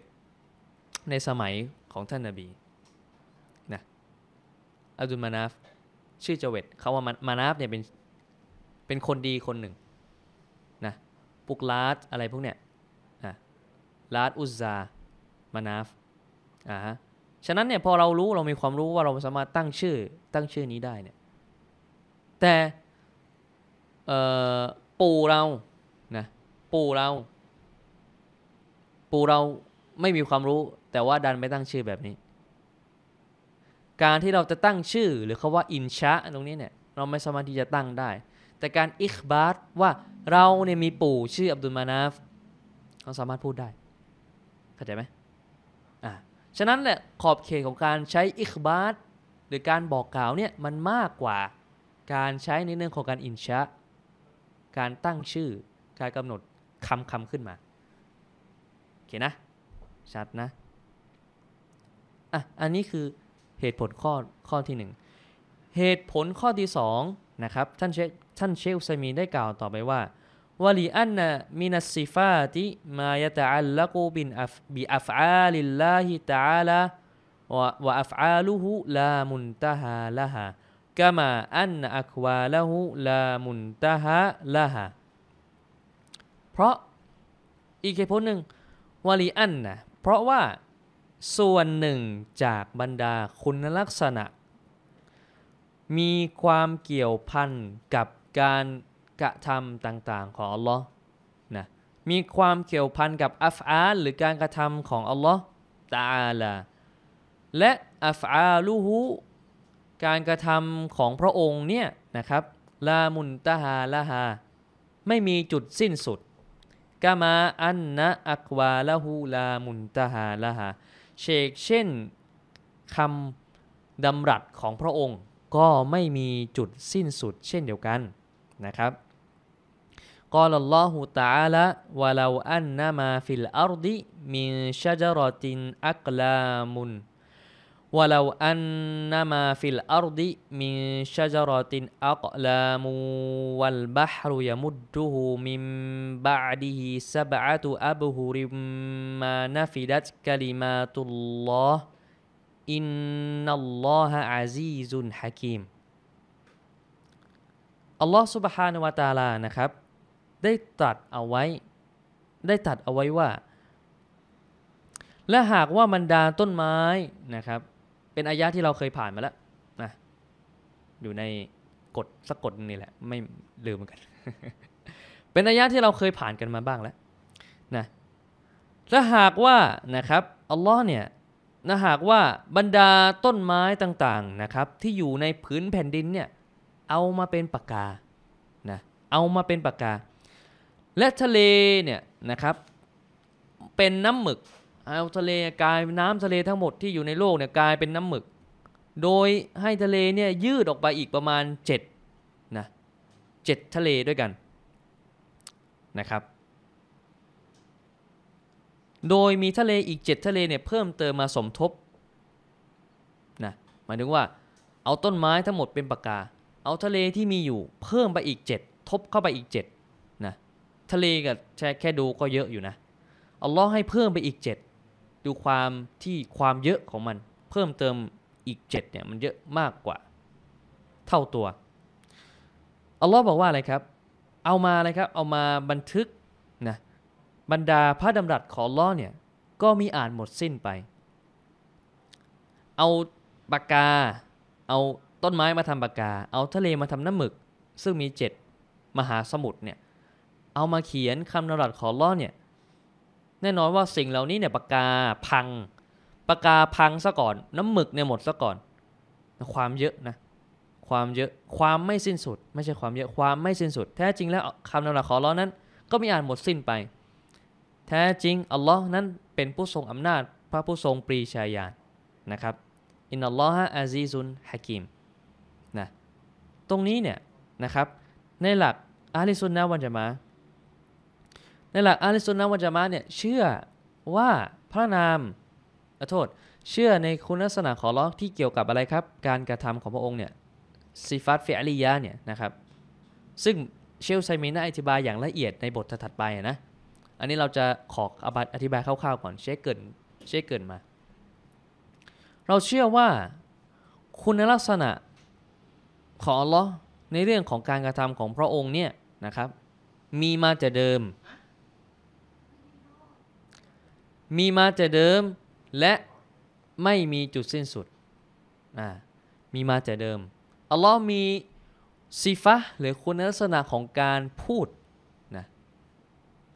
ในสมัยของท่านนาบีนะอับดุลมานาฟชื่อเจเวตเขาว่ามานาฟเนี่ยเป็นเป็นคนดีคนหนึ่งนะปุกลาดอะไรพวกเนี่ยนะลาดอุซามานาฟอ่าฮะฉะนั้นเนี่ยพอเรารู้เรามีความรู้ว่าเราสามารถตั้งชื่อตั้งชื่อนี้ได้เนี่ยแต่ปู่เรานะปู่เราปู่เราไม่มีความรู้แต่ว่าดันไม่ตั้งชื่อแบบนี้ การที่เราจะตั้งชื่อหรือคาว่าอินชะตรงนี้เนี่ย เราไม่สามารถที่จะตั้งได้ แต่การอิคบาตว่าเราเนี่ย มีปู่ชื่ออับดุลมานาฟเราสามารถพูดได้ เข้าใจไหมอ่าฉะนั้นแหละขอบเขตของการใช้อิคบาตหรือการบอกกล่าว เนี่ย มันมากกว่าการใช้ในเรื่องของการอินชะการตั้งชื่อการกำหนดคำคำขึ้นมาโอเคนะชัดนะอ่ะ อันนี้คือเหตุผลข้อข้อที่ 1เหตุผลข้อที่2นะครับท่านเชคท่านเชคซามีได้กล่าวต่อไปว่าวลีอันนะมินัสซิฟาติมายะตะอัลลักูบินอบิอัฟอาลิลลาฮิตะอาลาวะอัฟอาลุฮุลามุนตะฮาละฮะกามาอันอักวาละฮุลามุนตะฮาละฮะเพราะอีกเหตุผลหนึ่งวลีอันนะเพราะว่าส่วนหนึ่งจากบรรดาคุณลักษณะ มีความเกี่ยวพันกับการกระทำต่างๆของอัลลอฮ์นะมีความเกี่ยวพันกับอัฟอาลหรือการกระทำของ อัลลอฮ์ตาอาลาและอัฟอาลูฮูการกระทำของพระองค์เนี่ย นะครับลามุนตาฮาลาฮาไม่มีจุดสิ้นสุดกามาอันนะอักวาลาหูลามุนตาฮาลาฮาเชกเช่นคำดำรัสของพระองค์ ก็ไม่มีจุดสิ้นสุดเช่นเดียวกันนะครับกลลอฮุตาลาวะลาอันนามา ฟิลอาร์ดิมินชะจรติน อักลามุน ولو أنما في الأرض من شجرة أقلام والبحر يمده من بعده سبعة أبهر ما نفدت كلمات الله إن الله عزيز حكيم الله سبحانه และ تعالى นะครับได้ตรัสเอาไว้ได้ตรัสเอาไว้ว่าและหากว่าบรรดาต้นไม้นะครับเป็นอายะที่เราเคยผ่านมาแล้วนะอยู่ในกฎสักกฎนี่แหละ ไม่ลืมเหมือนกัน เป็นอายะที่เราเคยผ่านกันมาบ้างแล้วนะและหากว่านะครับอัลลอฮ์เนี่ยนะหากว่าบรรดาต้นไม้ต่าง ๆนะครับ ที่อยู่ในพื้นแผ่นดินเนี่ย เอามาเป็นปากกานะเอามาเป็นปากกา และทะเลเนี่ยนะครับ เป็นน้ำหมึกเอาทะเลกลายน้ำทะเลทั้งหมดที่อยู่ในโลกเนี่ยกลายเป็นน้ำหมึก โดยให้ทะเลเนี่ยยืดออกไปอีกประมาณ7นะเจ็ดทะเลด้วยกัน นะครับ โดยมีทะเลอีก 7 ทะเลเนี่ยเพิ่มเติมมาสมทบ นะหมายถึงว่าเอาต้นไม้ทั้งหมดเป็นปากกา เอาทะเลที่มีอยู่เพิ่มไปอีก 7 ทบเข้าไปอีก7นะทะเลกับแค่ดูก็เยอะอยู่นะเอาล้อให้เพิ่มไปอีก 7ดูความที่ความเยอะของมันเพิ่มเติมอีก7เนี่ยมันเยอะมากกว่าเท่าตัวอัลลอฮ์บอกว่าอะไรครับ เอามาอะไรครับเอามาบันทึกนะบรรดาพระดำรัสของอัลลอฮ์เนี่ยก็มีอ่านหมดสิ้นไป เอาปากกาเอาต้นไม้มาทำปากกา เอาทะเลมาทำน้ำหมึกซึ่งมีเจ็ดมหาสมุทรเนี่ยเอามาเขียนคำนรัสของอัลลอฮ์เนี่ยแน่นอนว่าสิ่งเหล่านี้เนี่ยปากกาพังปากกาพังซะก่อน น้ำหมึกเนี่ยหมดซะก่อน ความเยอะนะ ความเยอะความไม่สิ้นสุด ไม่ใช่ความเยอะความไม่สิ้นสุด แท้จริงแล้วคำนำหลักขอร้อานั้น ก็มีอ่านหมดสิ้นไป แท้จริง อัลลอฮ์นั้นเป็นผู้ทรงอำนาจพระผู้ทรงปรีชาญาณนะครับอินนัลลอฮะอาซีซุนฮะกิมนะตรงนี้เนี่ยนะครับในหลักอาลีซุนนะวันจะมาในหลักอาลิสุนนะวัจามะเนี่ยเชื่อว่าพระนามอโทษ เชื่อในคุณลักษณะของล้อที่เกี่ยวกับอะไรครับ การกระทำของพระองค์เนี่ยซิฟัตเฟอริยาเนี่ยนะครับซึ่งเชลไซมีนาอธิบายอย่างละเอียดในบทถัดไปนะอันนี้เราจะขออธิบายคร่าวๆก่อนเช็คเกินเช็คเกินมา เราเชื่อว่าคุณลักษณะของอัลลอฮ์ในเรื่องของการกระทำของพระองค์เนี่ยนะครับมีมาแต่เดิมมีมาแต่เดิมและไม่มีจุดสิ้นสุด มีมาแต่เดิมอัลลอฮ์มีซิฟะหรือคุณลักษณะของการพูดนะ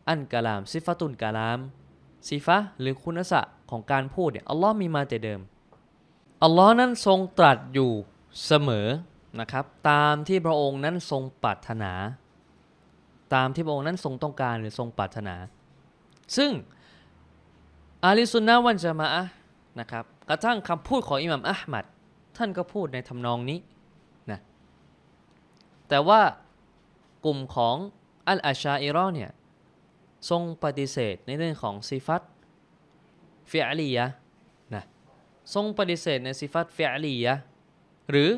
อันกะลามซิฟะตุนกะลาม ซิฟะหรือคุณลักษณะของการพูดเนี่ยอัลลอฮ์มีมาแต่เดิมอัลลอฮ์นั้นทรงตรัสอยู่เสมอนะครับ ตามที่พระองค์นั้นทรงปรารถนา ตามที่พระองค์นั้นทรงต้องการหรือทรงปรารถนา ซึ่งอาลีสุนนะวันจะมาะนะครับกระทั่งคำพูดของอิหมัมอัลมัดท่านก็พูดในทานองนี้นะแต่ว่ากลุ่มของอัลอาชาอิรอเนี่ยทรงปฏิเสธในเรื่องของซิฟัตเฟีอลียะนะทรงปฏิเสธในซิฟัตเฟีอลียะหรือ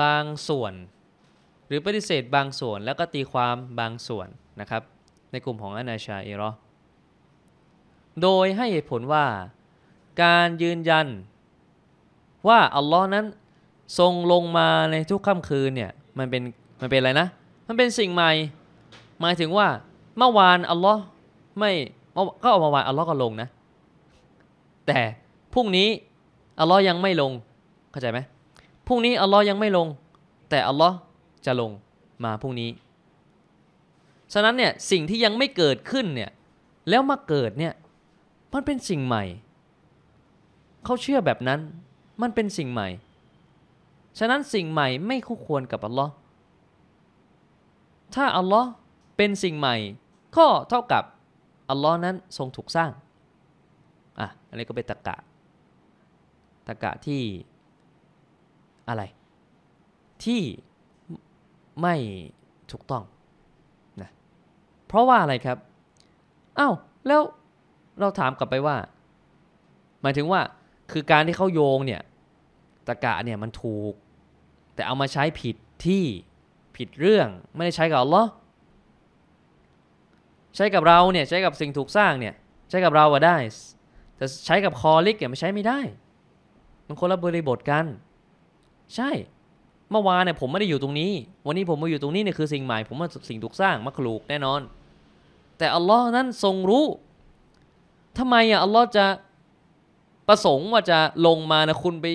บางส่วนหรือปฏิเสธบางส่วนแล้วก็ตีความบางส่วนนะครับในกลุ่มของอนาชาอิรอโดยให้เหตุผลว่าการยืนยันว่าอัลลอฮ์นั้น ทรง ลงมาในทุกค่ำคืน เนี่ยมัน เป็นมันเป็นอะไรนะมันเป็นสิ่ง ใหม่ หมายถึงว่า เมื่อวานอัลลอฮ์ไม่ก็เอามาวานอัลลอฮ์ก็ลง นะ แต่พรุ่งนี้อัลลอฮ์ยังไม่ลงเข้าใจไหมพรุ่งนี้อัลลอฮ์ยังไม่ลง แต่อัลลอฮ์จะลงมาพรุ่งนี้ฉะนั้นเนี่ยสิ่งที่ยังไม่เกิดขึ้นเนี่ยแล้วมาเกิดเนี่ยมันเป็นสิ่งใหม่ เขาเชื่อแบบนั้น มันเป็นสิ่งใหม่ ฉะนั้นสิ่งใหม่ไม่คู่ควรกับอัลลอฮ์ถ้าอัลลอฮ์เป็นสิ่งใหม่ ก็เท่ากับอัลลอฮ์นั้นทรงถูกสร้าง อ่ะอันนี้ก็เป็นตะกะตะกะที่อะไร ที่ไม่ถูกต้องนะ เพราะว่าอะไรครับอา้าวแล้วเราถามกลับไปว่า หมายถึงว่าคือการที่เขาโยงเนี่ยตะกะเนี่ยมันถูก แต่เอามาใช้ผิดที่ผิดเรื่องไม่ได้ใช้กับอัลลอฮ์ใช้กับเราเนี่ย ใช้กับสิ่งถูกสร้างเนี่ยใช้กับเราก็ได้ แต่ใช้กับคอลิกเนี่ยไม่ใช้ไม่ได้มันคนละบริบทกัน ใช่ เมื่อวานเนี่ยผมไม่ได้อยู่ตรงนี้ วันนี้ผมมาอยู่ตรงนี้เนี่ยคือสิ่งใหม่ผมว่าสิ่งถูกสร้างมาขลูกแน่นอน แต่อัลลอฮ์นั้นทรงรู้ทำไมอ่ะอัลลอฮ์จะประสงค์ว่าจะลงมานะคุณไป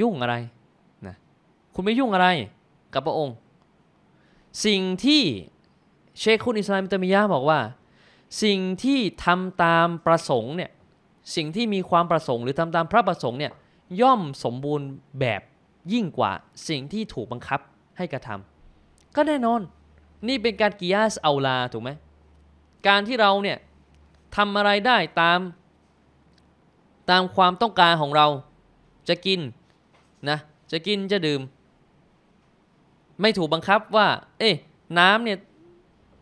ยุ่งอะไรนะคุณไม่ยุ่งอะไรกับพระองค์ สิ่งที่เชคคุณอิสลามตมิยาบอกว่า สิ่งที่ทำตามประสงค์เนี่ย สิ่งที่มีความประสงค์หรือทำตามพระประสงค์เนี่ย ย่อมสมบูรณ์แบบยิ่งกว่า สิ่งที่ถูกบังคับให้กระทำ ก็แน่นอน นี่เป็นการกิยาสเอาลาถูกไหม การที่เราเนี่ยทำอะไรได้ตาม ตามความต้องการของเราจะกินนะ จะกินจะดื่ม ไม่ถูกบังคับว่า เอ๊ะน้ำเนี่ย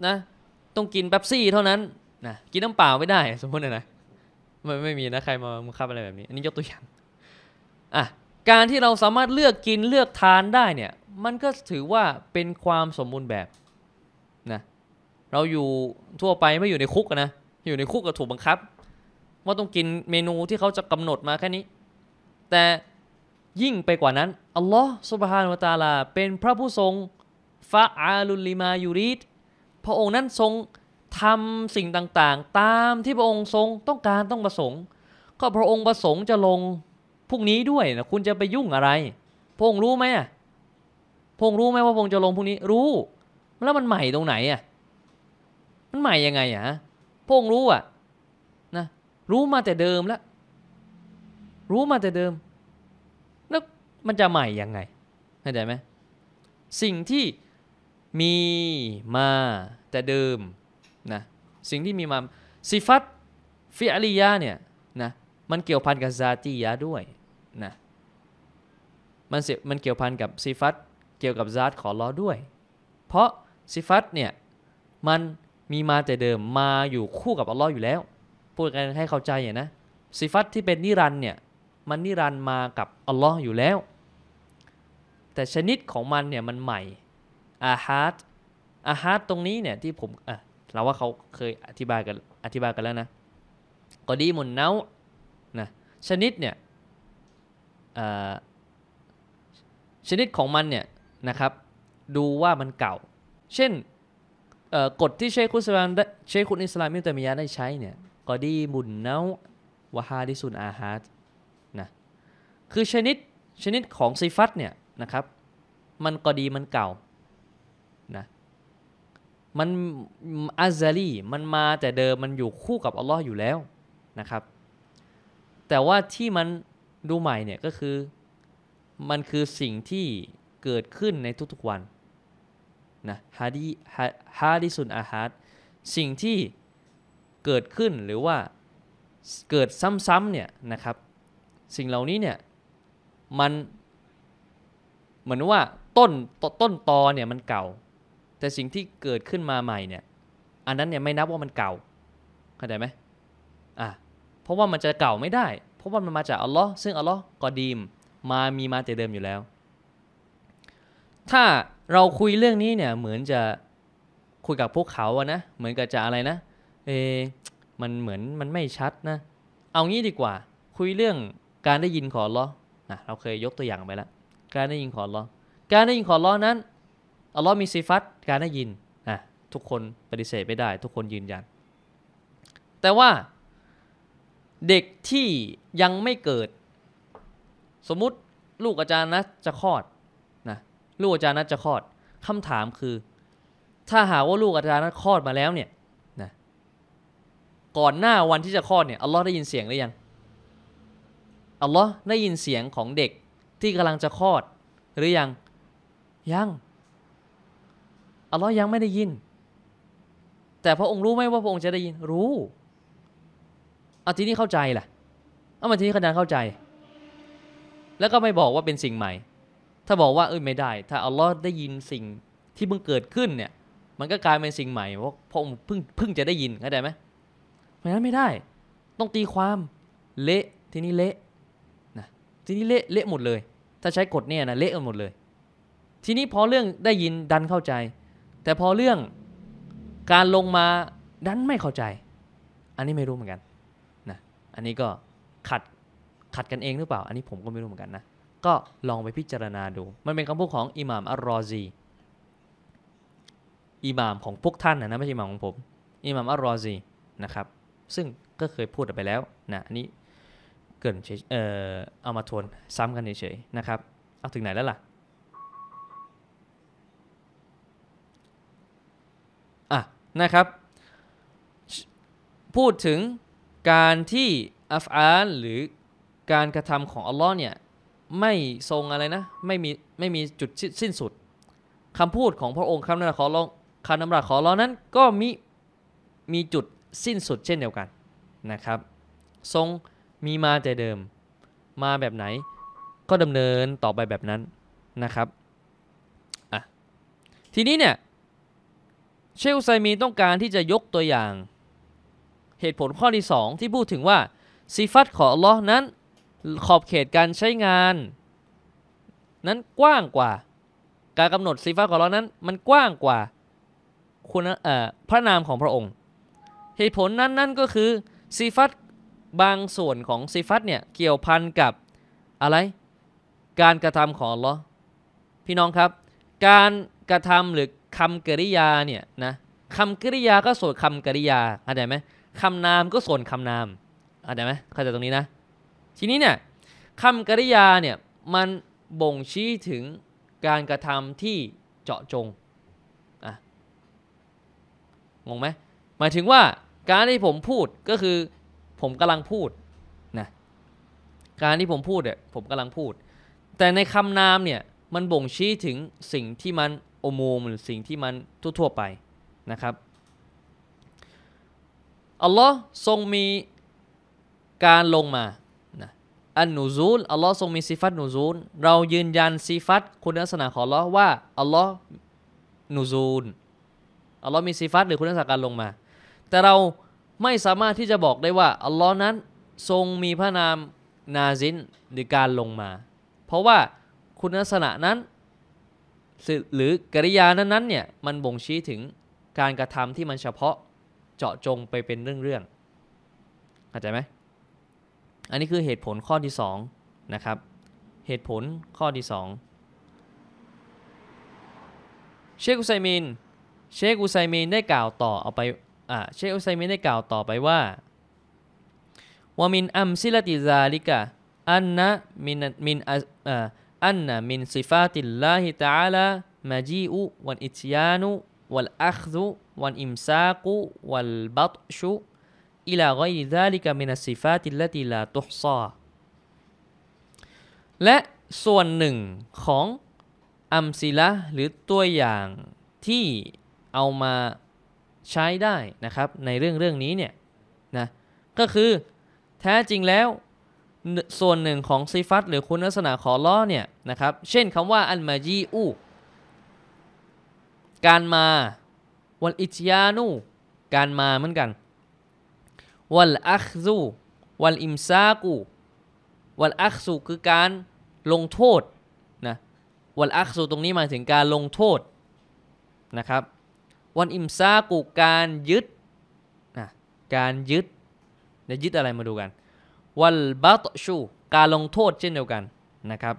นะต้องกินแป๊บซี่ เท่านั้นนะกินน้ำเปล่าไม่ได้สมมตินะไม่ไม่มีนะใครมาบังคับอะไรแบบนี้ อันนี้ยกตัวอย่าง อ่ะ การที่เราสามารถเลือกกินเลือกทานได้เนี่ย มันก็ถือว่าเป็นความสมบูรณ์แบบนะ เราอยู่ทั่วไปไม่อยู่ในคุกนะอยู่ในคุกกับถูกบังคับ ว่าต้องกินเมนูที่เขาจะกำหนดมาแค่นี้ แต่ยิ่งไปกว่านั้นอัลลอฮ์สุบฮานุตาลา เป็นพระผู้ทรงฟาอาลุลิมายูริดพระองค์นั้นทรงทำสิ่งต่างๆ ตามที่พระองค์ทรงต้องการต้องประสงค์ ก็พระองค์ประสงค์จะลงพรุ่งนี้ด้วยนะคุณจะไปยุ่งอะไร พระองค์รู้ไหมอ่ะพระองค์รู้ไหมว่าพระองค์จะลงพรุ่งนี้รู้ แล้วมันใหม่ตรงไหนอ่ะมันใหม่ยังไงอ่ะพงรู้อ่ะนะรู้มาแต่เดิมแล้ว รู้มาแต่เดิม แล้วมันจะใหม่ยังไงเข้าใจไหมสิ่งที่มีมาแต่เดิมนะสิ่งที่มีมาสิฟัตฟิอาลียาเนี่ยนะมันเกี่ยวพันกับซาติยาด้วยนะมันมันเกี่ยวพันกับสิฟัต เกี่ยวกับซาตขอรอด้วย เพราะสิฟัตเนี่ยมันมีมาแต่เดิมมาอยู่คู่กับอัลลอฮ์อยู่แล้ว พูดกันให้เข้าใจอย่างนะสิฟัตที่เป็นนิรันเนี่ยมันนิรันมากับอัลลอฮ์อยู่แล้ว แต่ชนิดของมันเนี่ยมันใหม่ อาฮาดอาฮาดตรงนี้เนี่ยที่ผมอ่ะเราว่าเขาเคยอธิบายกันอธิบายกันแล้วนะกอดีมุนเนานะชนิดเนี่ยชนิดของมันเนี่ยนะครับ ดูว่ามันเก่า เช่นกฎที่เชคุสลามเชคุนอิสลามมิตมียะได้ใช้เนี่ยกอดีมุนเนาวะฮาดิสุนอาฮัดนะคือชนิดชนิดของซีฟัตเนี่ยนะครับมันกอดีมันเก่านะมันอัซาลีมันมาแต่เดิมมันอยู่คู่กับอัลลอฮ์อยู่แล้วนะครับแต่ว่าที่มันดูใหม่เนี่ยก็คือมันคือสิ่งที่เกิดขึ้นในทุกๆวันนะฮาดีฮาดิสุนอาฮัดสิ่งที่เกิดขึ้นหรือว่าเกิดซ้ำๆเนี่ยนะครับสิ่งเหล่านี้เนี่ยมันเหมือนว่าต้นต้นตอเนี่ยมันเก่า แต่สิ่งที่เกิดขึ้นมาใหม่เนี่ยอันนั้นเนี่ยไม่นับว่ามันเก่าเข้าใจไหมอ่ะเพราะว่ามันจะเก่าไม่ได้ เพราะว่ามันมาจากอัลลอฮ์ซึ่งอัลลอฮ์กอดีมมามีมาแต่เดิมอยู่แล้วถ้าเราคุยเรื่องนี้เนี่ยเหมือนจะคุยกับพวกเขาอะนะ เหมือนกับจะอะไรนะเอมันเหมือนมันไม่ชัดนะเอางี้ดีกว่าคุยเรื่องการได้ยินขอร้องนะเราเคยยกตัวอย่างไปแล้ว การได้ยินขอร้องการได้ยินขอร้องนั้นอัลลอฮ์มีสิฟัตการได้ยินนะทุกคนปฏิเสธไม่ได้ ทุกคนยืนยันแต่ว่าเด็กที่ยังไม่เกิด สมมติลูกอาจารย์นะจะคลอดลูกอาจารย์นัทจะคลอดคำถามคือ ถ้าหาว่าลูกอาจารย์นัทคลอดมาแล้วเนี่ยนะก่อนหน้าวันที่จะคลอดเนี่ย อัลลอฮ์ได้ยินเสียงหรือยัง อัลลอฮ์ได้ยินเสียงของเด็กที่กำลังจะคลอด หรือยัง ยัง อัลลอฮ์ยังไม่ได้ยิน แต่พระองค์รู้ไหมว่าพระองค์จะได้ยิน รู้อาทีนี้เข้าใจแหละเอามาทีนี้ขนาดเข้าใจ แล้วก็ไม่บอกว่าเป็นสิ่งใหม่ถ้าบอกว่าเอ้ยไม่ได้ ถ้าอัลลอฮ์ได้ยินสิ่งที่เพิ่งเกิดขึ้นเนี่ย มันก็กลายเป็นสิ่งใหม่เพราะพระองค์เพิ่งเพิ่งจะได้ยินเข้าใจไหมเพราะฉะนั้นไม่ได้ ต้องตีความเละทีนี้เละนะทีนี้เละเละหมดเลย ถ้าใช้กฎเนี่ยนะเละหมดเลย ทีนี้พอเรื่องได้ยินดันเข้าใจ แต่พอเรื่องการลงมาดันไม่เข้าใจ อันนี้ไม่รู้เหมือนกันนะอันนี้ก็ขัดขัดกันเองหรือเปล่า อันนี้ผมก็ไม่รู้เหมือนกันนะก็ลองไปพิจารณาดู มันเป็นคำพูดของอิหม่ามอัลรอซีอิหม่ามของพวกท่านนะไม่ใช่อิหม่ามของผม อิหม่ามอัลรอซีนะครับ ซึ่งก็เคยพูดไปแล้วนะ อันนี้เกินเออเอามาทวนซ้ำกันเฉยๆนะครับ เอาถึงไหนแล้วล่ะอ่ะนะครับ พูดถึงการที่อัฟอานหรือการกระทำของอัลลอฮ์เนี่ยไม่ทรงอะไรนะ ไม่มีไม่มีจุดสิ้นสุด คำพูดของพระองค์คำนัราขอร้องคำนำราขอร้องนั้น ก็มีมีจุดสิ้นสุดเช่นเดียวกันนะครับ ทรงมีมาแต่เดิมมาแบบไหน ก็ดำเนินต่อไปแบบนั้นนะครับอ่ะทีนี้เนี่ยเชลซมีต้องการที่จะยกตัวอย่างเหตุผลข้อที่ 2 ที่พูดถึงว่าซีฟัตของอัลลอฮ์นั้นขอบเขตการใช้งาน นั้นกว้างกว่า การกำหนดสีฟ้าของเรานั้นมันกว้างกว่าคุณพระนามของพระองค์เหตุผลนั้นนั่นก็คือสีฟัตบางส่วนของสีฟัตเนี่ยเกี่ยวพันกับอะไร การกระทำของลอพี่น้องครับ การกระทำหรือ คำกริยาเนี่ยนะคำกริยาก็ส่วนคำกริยาเข้าใจไหมคำนามก็ส่วนคำนามเข้าใจไหมเข้าใจตรงนี้นะทีนี้เนี่ยคำกริยาเนี่ย มันบ่งชี้ถึงการกระทำที่เจาะจงอ่ะงงไหมหมายถึงว่าการที่ผมพูดก็คือ ผมกำลังพูดนะการที่ผมพูดเนี่ยผมกำลังพูด แต่ในคำนามเนี่ย มันบ่งชี้ถึงสิ่งที่มันโอมูมหรือสิ่งที่มันทั่วๆไปนะครับอัลลอฮ์ทรงมีการลงมาอันนูซูลอัลลอฮ์ทรงมีสีฟัตนูซูลเรายืนยันซีฟัตคุณลักษณะของอัลลอฮ์ว่าอัลลอฮ์นูซูลอัลลอฮ์มีสีฟัตหรือคุณลักษณะการลงมา แต่เราไม่สามารถที่จะบอกได้ว่าอัลลอฮ์นั้นทรงมีพระนามนาซินหรือการลงมา เพราะว่าคุณลักษณะนั้นหรือกริยานั้นนเนี่ยมันบ่งชี้ถึงการกระทำที่มันเฉพาะเจาะจงไปเป็นเรื่องๆเข้าใจไหมอันนี้คือเหตุผลข้อที่2นะครับ เหตุผลข้อที่2เชคอุไซมิน เชคอุไซมินได้กล่าวต่อเอาไป อ่า เชคอุไซมินได้กล่าวต่อไปว่า วามินอัมซิลติซาลิกะ อันนะมินมินอันนะมินซิฟาติลลาฮิตาลามาจีอุวันอิทยานุวัลอัคดุวันอิมซากุวัลบัตชุอิลาดิซาลิกามินัสซิฟาติละติลาตุฮซอและส่วนหนึ่งของอัมซิละหรือตัวอย่างที่เอามาใช้ได้นะครับในเรื่องเรื่องนี้เนี่ยนะก็คือแท้จริงแล้วส่วนหนึ่งของซิฟัตหรือคุณลักษณะขอล้อเนี่ยนะครับเช่นคำว่าอันมาจีอูการมาวันอิจยานูการมาเหมือนกันวัลอัคซู วัลอิมซากู วัลอัคซูคือการลงโทษนะ วัลอัคซูตรงนี้หมายถึงการลงโทษนะครับ วันอิมซากูการยึดนะ การยึดจะยึดอะไรมาดูกัน วัลบาตชูการลงโทษเช่นเดียวกันนะครับ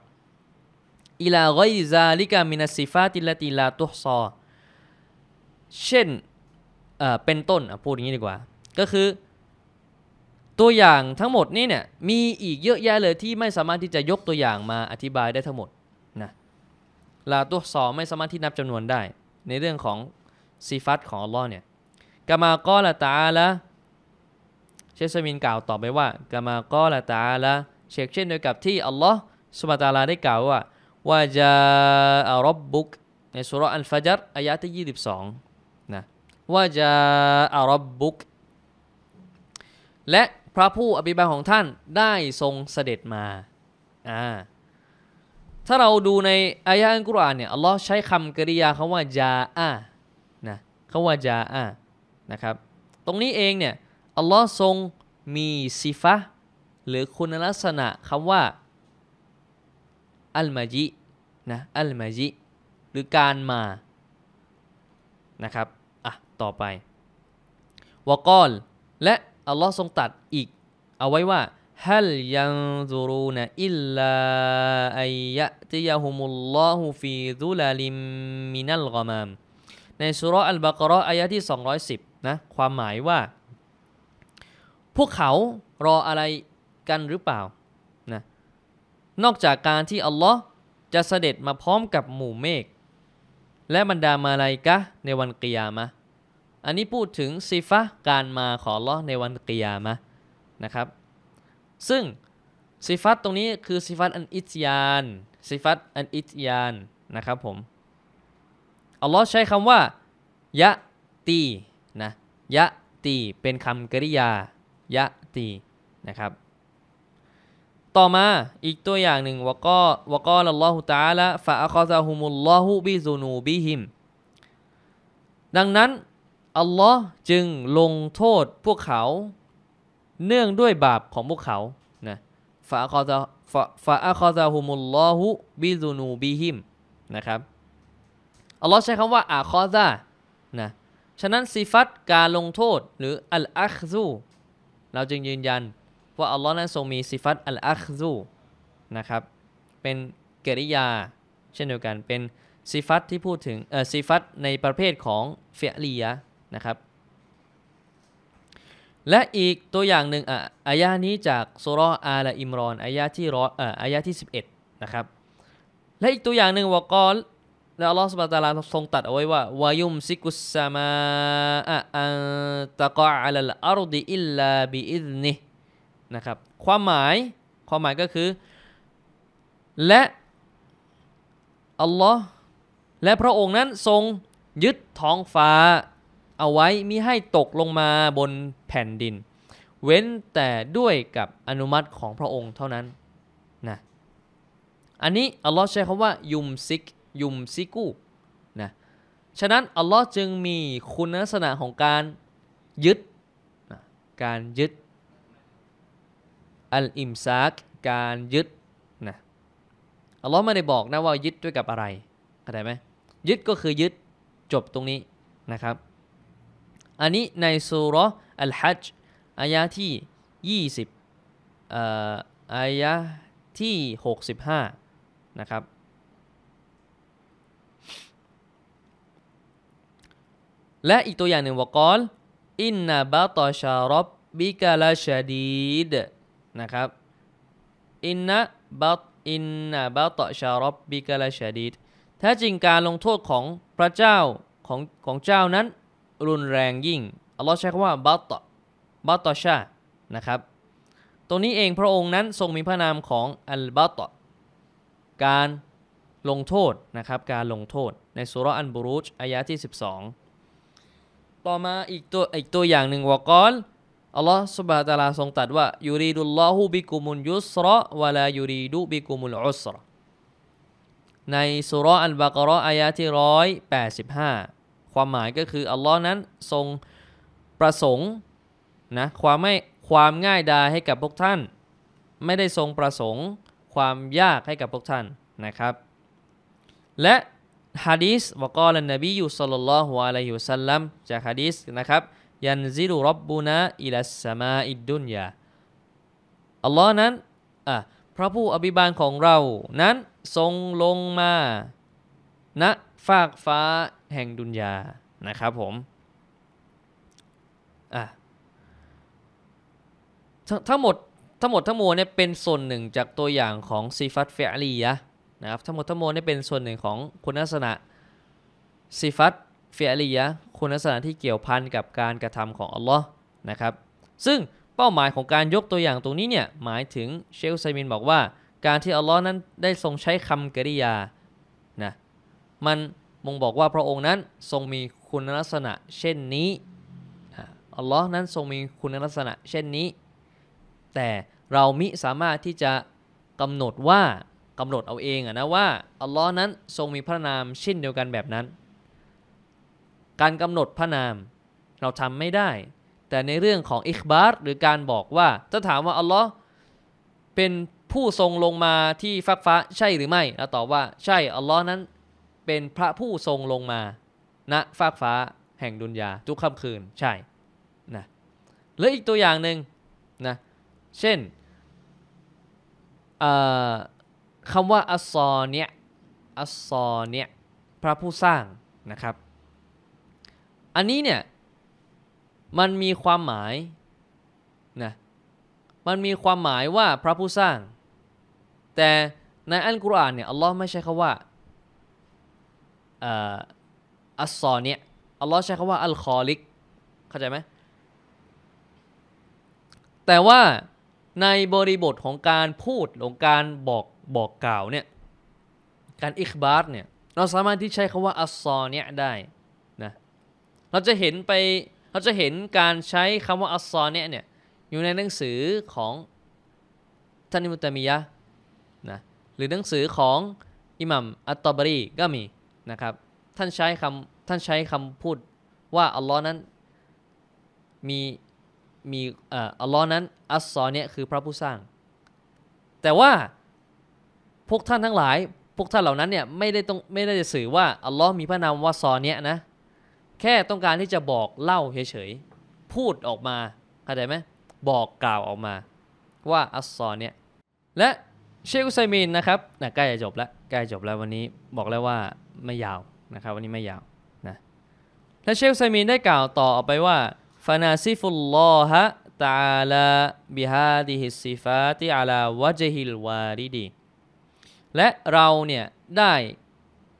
อิลาไกซาลิกามินัสซิฟาติลติลาตุซอเช่นเป็นต้นพูดอย่างนี้ดีกว่า ก็คือตัวอย่างทั้งหมดนี้เนี่ยมีอีกเยอะแยะเลยที่ไม่สามารถที่จะยกตัวอย่างมาอธิบายได้ทั้งหมดนะลาตัวสอไม่สามารถที่นับจำนวนได้ในเรื่องของซีฟัตของอัลลอฮ์เนี่ยกามากอละตาละเชสมินกล่าวต่อไปว่ากามากอละตาละเชกเช่นเดียวกับที่อัลลอฮ์สุบตาลาได้กล่าวว่าว่าจาอัรบุกในสุรอัลฟาจัดอายะที่ยี่สสิบองนะว่าจาอับบุกและพระผู้อภิบาลของท่านได้ทรงเสด็จมาอ่าถ้าเราดูในอายะ์อัลกุรอานเนี่ย อัลลอฮ์ใช้คำกริยาคำว่า ยาอานะคำว่ายาอานะครับ ตรงนี้เองเนี่ย อัลลอฮ์ทรงมีสิฟะหรือคุณลักษณะคำว่า อัลมาจินะ อัลมาจิหรือการมา นะครับ อ่ะ ต่อไปวกอลและอัลลอฮ์ทรงตัดอีกเอาไว้ว่าฮัลยังซูรูนอิลลาอัยยะติยาฮุมุลลอฮุฟีซุลาลิมมินัลกอมามในสุรอัลบากรออายะที่ 210นะความหมายว่า พวกเขารออะไรกันหรือเปล่านะนอกจากการที่อัลลอฮ์จะเสด็จมาพร้อมกับหมู่เมฆและบรรดามาลายกะในวันกิยามะอันนี้พูดถึงซิฟะการมาขอลอในวันกิยามะนะครับซึ่งซิฟัตตรงนี้คือซิฟัตอันอิจยานซิฟัตอันอิจยานนะครับผมอัลลอฮ์ใช้คำว่า ยะตี นะ ยะตี เป็นคำกริยา ยะตี นะครับ ต่อมาอีกตัวอย่างหนึ่งวกอวกอลลลอฮุตาละฟะอัคซาฮุมุลลอฮุบิซูนูบิฮิม ดังนั้นอัลลอฮ์จึงลงโทษพวกเขาเนื่องด้วยบาปของพวกเขา นะ ฟาคอซาฟาอคอซาฮุมุลลอฮุบิซูนูบิฮิม นะครับ อัลลอฮ์ใช้คำว่าอาคอซานะ ฉะนั้นสิฟัตการลงโทษหรืออัลอัคซู เราจึงยืนยัน ว่าอัลลอฮ์นั้นทรงมีสิฟัตอัลอัคซู นะครับ เป็นกริยา เช่นเดียวกัน เป็นสิฟัตที่พูดถึง เอ่อสิฟัตในประเภทของเฟียลียะนะครับและอีกตัวอย่างหนึ่งอ่ะอายะนี้จากโซรออาลอิมรอนอายะที่ร้อยอ่ออายะที่ 11นะครับและอีกตัวอย่างหนึ่งวกอลแล้วอัลลอฮฺสุบะตาลาทรงตัดเอาไว้ว่าวายุมซิกุสซามาอันตะกออัลลอารดิอิลลาบิอิดนินะครับความหมายความหมายก็คือและอัลลอฮ์และพระองค์นั้นทรงยึดท้องฟ้าเอาไว้มิให้ตกลงมาบนแผ่นดิน เว้นแต่ด้วยกับอนุมัติของพระองค์เท่านั้นนะอันนี้อัลลอฮ์ใช้คำว่ายุมซิกยุมซิกูนะฉะนั้นอัลลอฮ์จึงมีคุณลักษณะของการยึดนะการยึดอัลอิมซากการยึดนะอัลลอฮ์ไม่ได้บอกนะว่ายึดด้วยกับอะไรเข้าใจไหมยึดก็คือยึดจบตรงนี้นะครับอันนี้ในสุรอัลฮัจอายะที่ 20อ่ออายะที่ 65นะครับและอีกตัวอย่างหนึ่งว่ากอลอินนาบาตอชารบบิกาลาชาดีดนะครับอินนาบัตอินนาบัตชารบบิกาลาชาดีดแท้จริงการลงโทษของพระเจ้าของของเจ้านั้นรุนแรงยิ่ง อัลลอฮ์ใช้คำว่าบาตตบาตตชา นะครับตรงนี้เองพระองค์นั้นทรงมีพระนามของ อัลบาตตการลงโทษนะครับ การลงโทษในสุรอันบุรุชอายะที่ 12 ต่อมาอีกตัวอีกตัวอย่างหนึ่งวกอลอัลลอฮ์สุบะตาลาทรงตัดว่า ยูรีดุลลอฮูบิกุมุลยุสรอ วะลา ยูรีดุบิกุมุลอุสรในสุรอันบากรออายะที่ร้อยแปดสิบห้าความหมายก็คืออัลลอฮ์นั้นทรงประสงค์นะความไม่ความง่ายดายให้กับพวกท่าน ไม่ได้ทรงประสงค์ ความยากให้กับพวกท่านนะครับ และฮะดีสบอกอลนบีอยู่สลลัลลอฮุอะลัยฮิวสัลลัมจากฮะดีสนะครับยันซิลุรับบูนะอิลัสสมาอิดดุนยาอัลลอฮ์นั้นอ่ะพระผู้อภิบาลของเรานั้นทรงลงมาณนะฟากฟ้าแห่งดุนยา นะครับผมอ่ะทั้งหมดทั้งหมดทั้งมวลเนี่ยเป็นส่วนหนึ่งจากตัวอย่างของซีฟัตเฟอลียะนะครับทั้งหมดทั้งมวลเนี่ยเป็นส่วนหนึ่งของคุณลักษณะซีฟัตเฟอลียะคุณลักษณะที่เกี่ยวพันกับการกระทำของอัลลอฮ์นะครับซึ่งเป้าหมายของการยกตัวอย่างตรงนี้เนี่ยหมายถึงเชลไซมินบอกว่า การที่อัลลอฮ์นั้นได้ทรงใช้คำกริยานะมันมงบอกว่าพระองค์นั้นทรงมีคุณลักษณะเช่นนี้ อัลลอฮ์นั้นทรงมีคุณลักษณะเช่นนี้ แต่เรามิสามารถที่จะกำหนดว่ากำหนดเอาเองอะนะว่าอัลลอฮ์นั้นทรงมีพระนามเช่นเดียวกันแบบนั้น การกำหนดพระนามเราทำไม่ได้ แต่ในเรื่องของอิคบาร์หรือการบอกว่าถ้าถามว่าอัลลอฮ์เป็นผู้ทรงลงมาที่ฟักฟ้าใช่หรือไม่เราตอบว่าใช่อัลลอฮ์นั้นเป็นพระผู้ทรงลงมาณนะฟากฟ้าแห่งดุนยาทุกค่ำคืน ใช่นะหรืออีกตัวอย่างหนึ่งนะเช่นคำว่าอัสซอเนี่ยอัสซอเนี่ยพระผู้สร้างนะครับ อันนี้เนี่ยมันมีความหมายนะมันมีความหมายว่าพระผู้สร้าง แต่ในอัลกุรอานเนี่ยอัลลอฮ์ไม่ใช่คาว่าอัลซอเนี่ยอัลลอฮ์ใช้คำว่าอัลคอลิกเข้าใจไหมแต่ว่าในบริบทของการพูดหรือการบอกบอกกล่าวเนี่ยการอิคบาร์เนี่ยเราสามารถที่ใช้คาว่าอัลซอเนี่ยได้นะ เราจะเห็นไปเราจะเห็นการใช้คำว่าอัลซอเนี่ยเนี่ยอยู่ในหนังสือของท่านอิมุตามียะนะหรือหนังสือของอิหมัมอัตตบรีก็มีนะครับท่านใช้คำท่านใช้คำพูดว่าอัลลอฮ์นั้น มีมีอัลลอฮ์นั้นอัสซอเนี่ยคือพระผู้สร้าง แต่ว่า พวกท่านทั้งหลาย พวกท่านเหล่านั้นเนี่ยไม่ได้ต้องไม่ได้จะสื่อว่าอัลลอฮ์มีพระนามว่าซอเนี่ยนะแค่ต้องการที่จะบอกเล่าเฉยๆ พูดออกมาเข้าใจไหมบอกกล่าวออกมา ว่าอัสซอเนี่ยและเชคุไซมินนะครับนะใกล้จะจบแล้วใกล้จบแล้ววันนี้บอกแล้วว่าไม่ยาวนะครับวันนี้ไม่ยาวนะ และเชคุไซมินได้กล่าวต่อออกไปว่า ฟานาซิฟุลลอฮะตาลาบิฮาดิฮิสิฟาติอาลาวะเจฮิลวาริดีและเราเนี่ยได้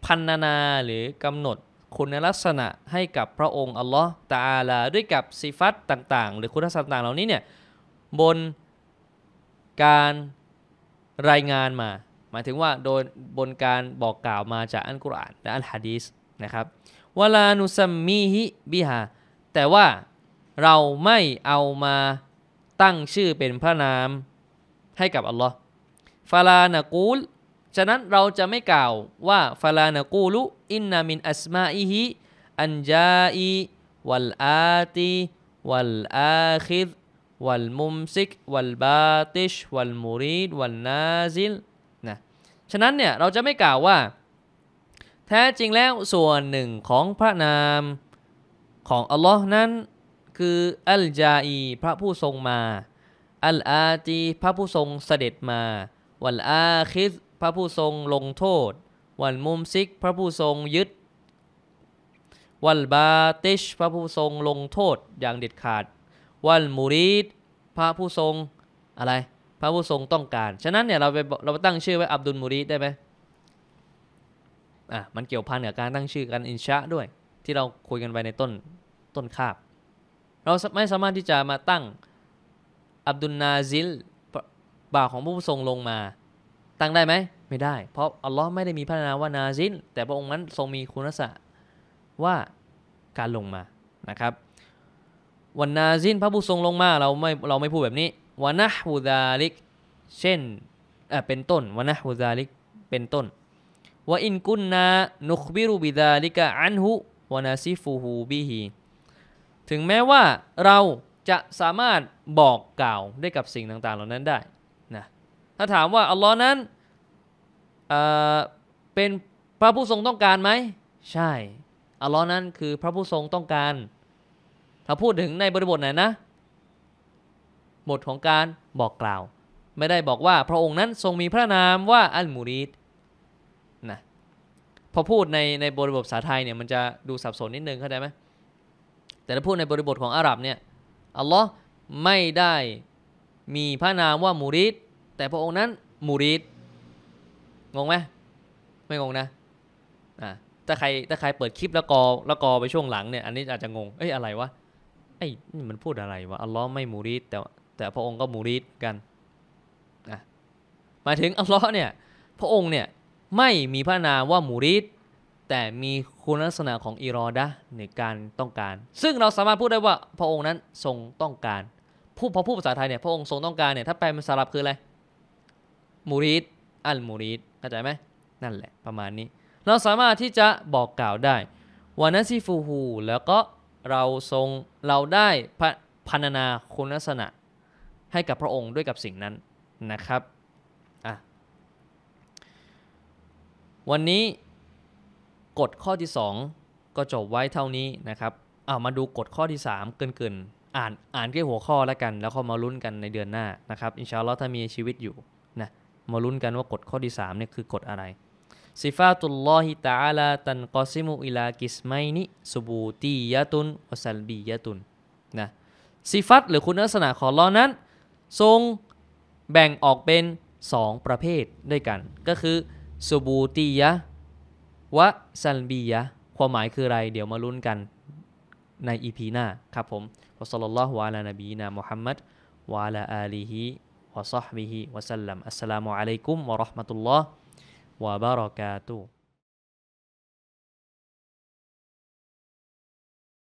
พันนานาหรือกำหนดคุณลักษณะให้กับพระองค์อัลลอฮ์ตาาลาด้วยกับสิฟัตต่างๆ หรือคุณลักษณะต่างๆเหล่านี้เนี่ยบนการรายงานมาหมายถึงว่าโดยบนการบอกกล่าวมาจากอันกุรอาน และอันฮะดีสนะครับวลานุสัมมีฮิบิฮาแต่ว่าเราไม่เอามาตั้งชื่อเป็นพระนามให้กับอัลลอฮ์ฟาลานากูล ฉะนั้นเราจะไม่กล่าวว่าฟาลานากูลุอินนามินอัสมาอิฮิ อันจาอีวัลอาตีวัลอาคิดวัลมุมซิก วัลบาติช วัลมูรีดวัลนาซิล นะ ฉะนั้นเนี่ยเราจะไม่กล่าวว่า แท้จริงแล้วส่วนหนึ่งของพระนามของอัลลอฮ์นั้นคืออัลจาอีพระผู้ทรงมา อัลอาจีพระผู้ทรงเสด็จมา วัลอาคิสพระผู้ทรงลงโทษ วัลมุมซิก พระผู้ทรงยึด วัลบาติชพระผู้ทรงลงโทษอย่างเด็ดขาดวันมูรีดพระผู้ทรงอะไร พระผู้ทรงต้องการฉะนั้นเนี่ยเราไปเราไปตั้งชื่อไว้อับดุลมูรีดได้ไหมอ่ะมันเกี่ยวพันกับการตั้งชื่อกันอินชะด้วย ที่เราคุยกันไปในต้นต้นคาบ เราไม่สามารถที่จะมาตั้งอับดุลนาซิลบ่าวของผู้ทรงลงมา ตั้งได้ไหมไม่ได้ เพราะอัลลอฮ์ไม่ได้มีพระนามว่านาซิลแต่พระองค์นั้นทรงมีคุณลักษณะว่าการลงมานะครับวันนาซินพระผู้ทรงลงมาเราไม่เราไม่พูดแบบนี้วันะฮูดาลิกเช่นเป็นต้นวันะฮูดาลิกเป็นต้นว่าอินกุนนานุคบิรุบิดาลิกะอันหุวนาซิฟูฮูบิฮีถึงแม้ว่าเราจะสามารถบอกกล่าวได้กับสิ่งต่าง ๆเหล่านั้นได้นะถ้าถามว่าอัลลอฮ์นั้นเเป็นพระผู้ทรงต้องการไหม ใช่อัลลอฮ์นั้นคือพระผู้ทรงต้องการถ้าพูดถึงในบริบทไหนนะบทของการบอกกล่าว ไม่ได้บอกว่าพระองค์นั้นทรงมีพระนามว่าอัลมูรีดนะพอพูดในในบริบทภาษาไทยเนี่ยมันจะดูสับสนนิดนึงเข้าใจไหมแต่ถ้าพูดในบริบทของอาหรับเนี่ยอัลลอฮ์ไม่ได้มีพระนามว่ามูริดแต่พระองค์นั้นมูริดงงไหมไม่งงนะอ่าถ้าใครถ้าใครเปิดคลิปแล้วกอแล้วกอไปช่วงหลังเนี่ยอันนี้อาจจะงงเอ้ยอะไรวะไอ้นี่มันพูดอะไรวะ อัลลอฮ์ไม่มูริดแต่ แต่พระองค์ก็มูริดกัน นะหมายถึง อัลลอฮ์เนี่ย พระองค์เนี่ย ไม่มีพระนามว่ามูริดแต่มีคุณลักษณะของอิรอดะในการต้องการ ซึ่งเราสามารถพูดได้ว่าพระองค์นั้นทรงต้องการพูดพอพูดภาษาไทยเนี่ย พระองค์ทรงต้องการเนี่ย ถ้าแปลเป็นสลับคืออะไรมูริดอัลมูริดเข้าใจไหม นั่นแหละ ประมาณนี้ เราสามารถที่จะบอกกล่าวได้วานาซีฟูฮูแล้วก็เราทรงเราได้พันนาคุณลักษณะให้กับพระองค์ด้วยกับสิ่งนั้นนะครับ วันนี้กฎข้อที่ 2 ก็จบไว้เท่านี้นะครับ เอามาดูกฎข้อที่ 3 เกิน ๆ อ่านอ่านแค่หัวข้อแล้วกันแล้วก็มาลุ้นกันในเดือนหน้านะครับ อินชาอัลลอฮ์ถ้ามีชีวิตอยู่นะมาลุ้นกันว่ากฎข้อที่3เนี่ยคือกฎอะไรซิฟาตุลลอฮิตาลาตันกอซิมุอิลากิสัยนิสุบูตียะตุนวาสัลบียะตุนนะซิฟัตหรือคุณลักษณะของลอนั้น ทรงแบ่งออกเป็น 2 ประเภทด้วยกัน ก็คือสุบูตียะวะซัลบียะ ความหมายคืออะไร เดี๋ยวมาลุ้นกัน ในอีพีหน้าครับผมวะสัลลัลลอฮุอะลานบีนามุฮัมมัดวะลาอาลีฮิวะซัฮบิฮิ วะสัลลัมอัสสลามุอะลัยกุมวะราะห์มะตุลลอฮ์ wabarakatuh.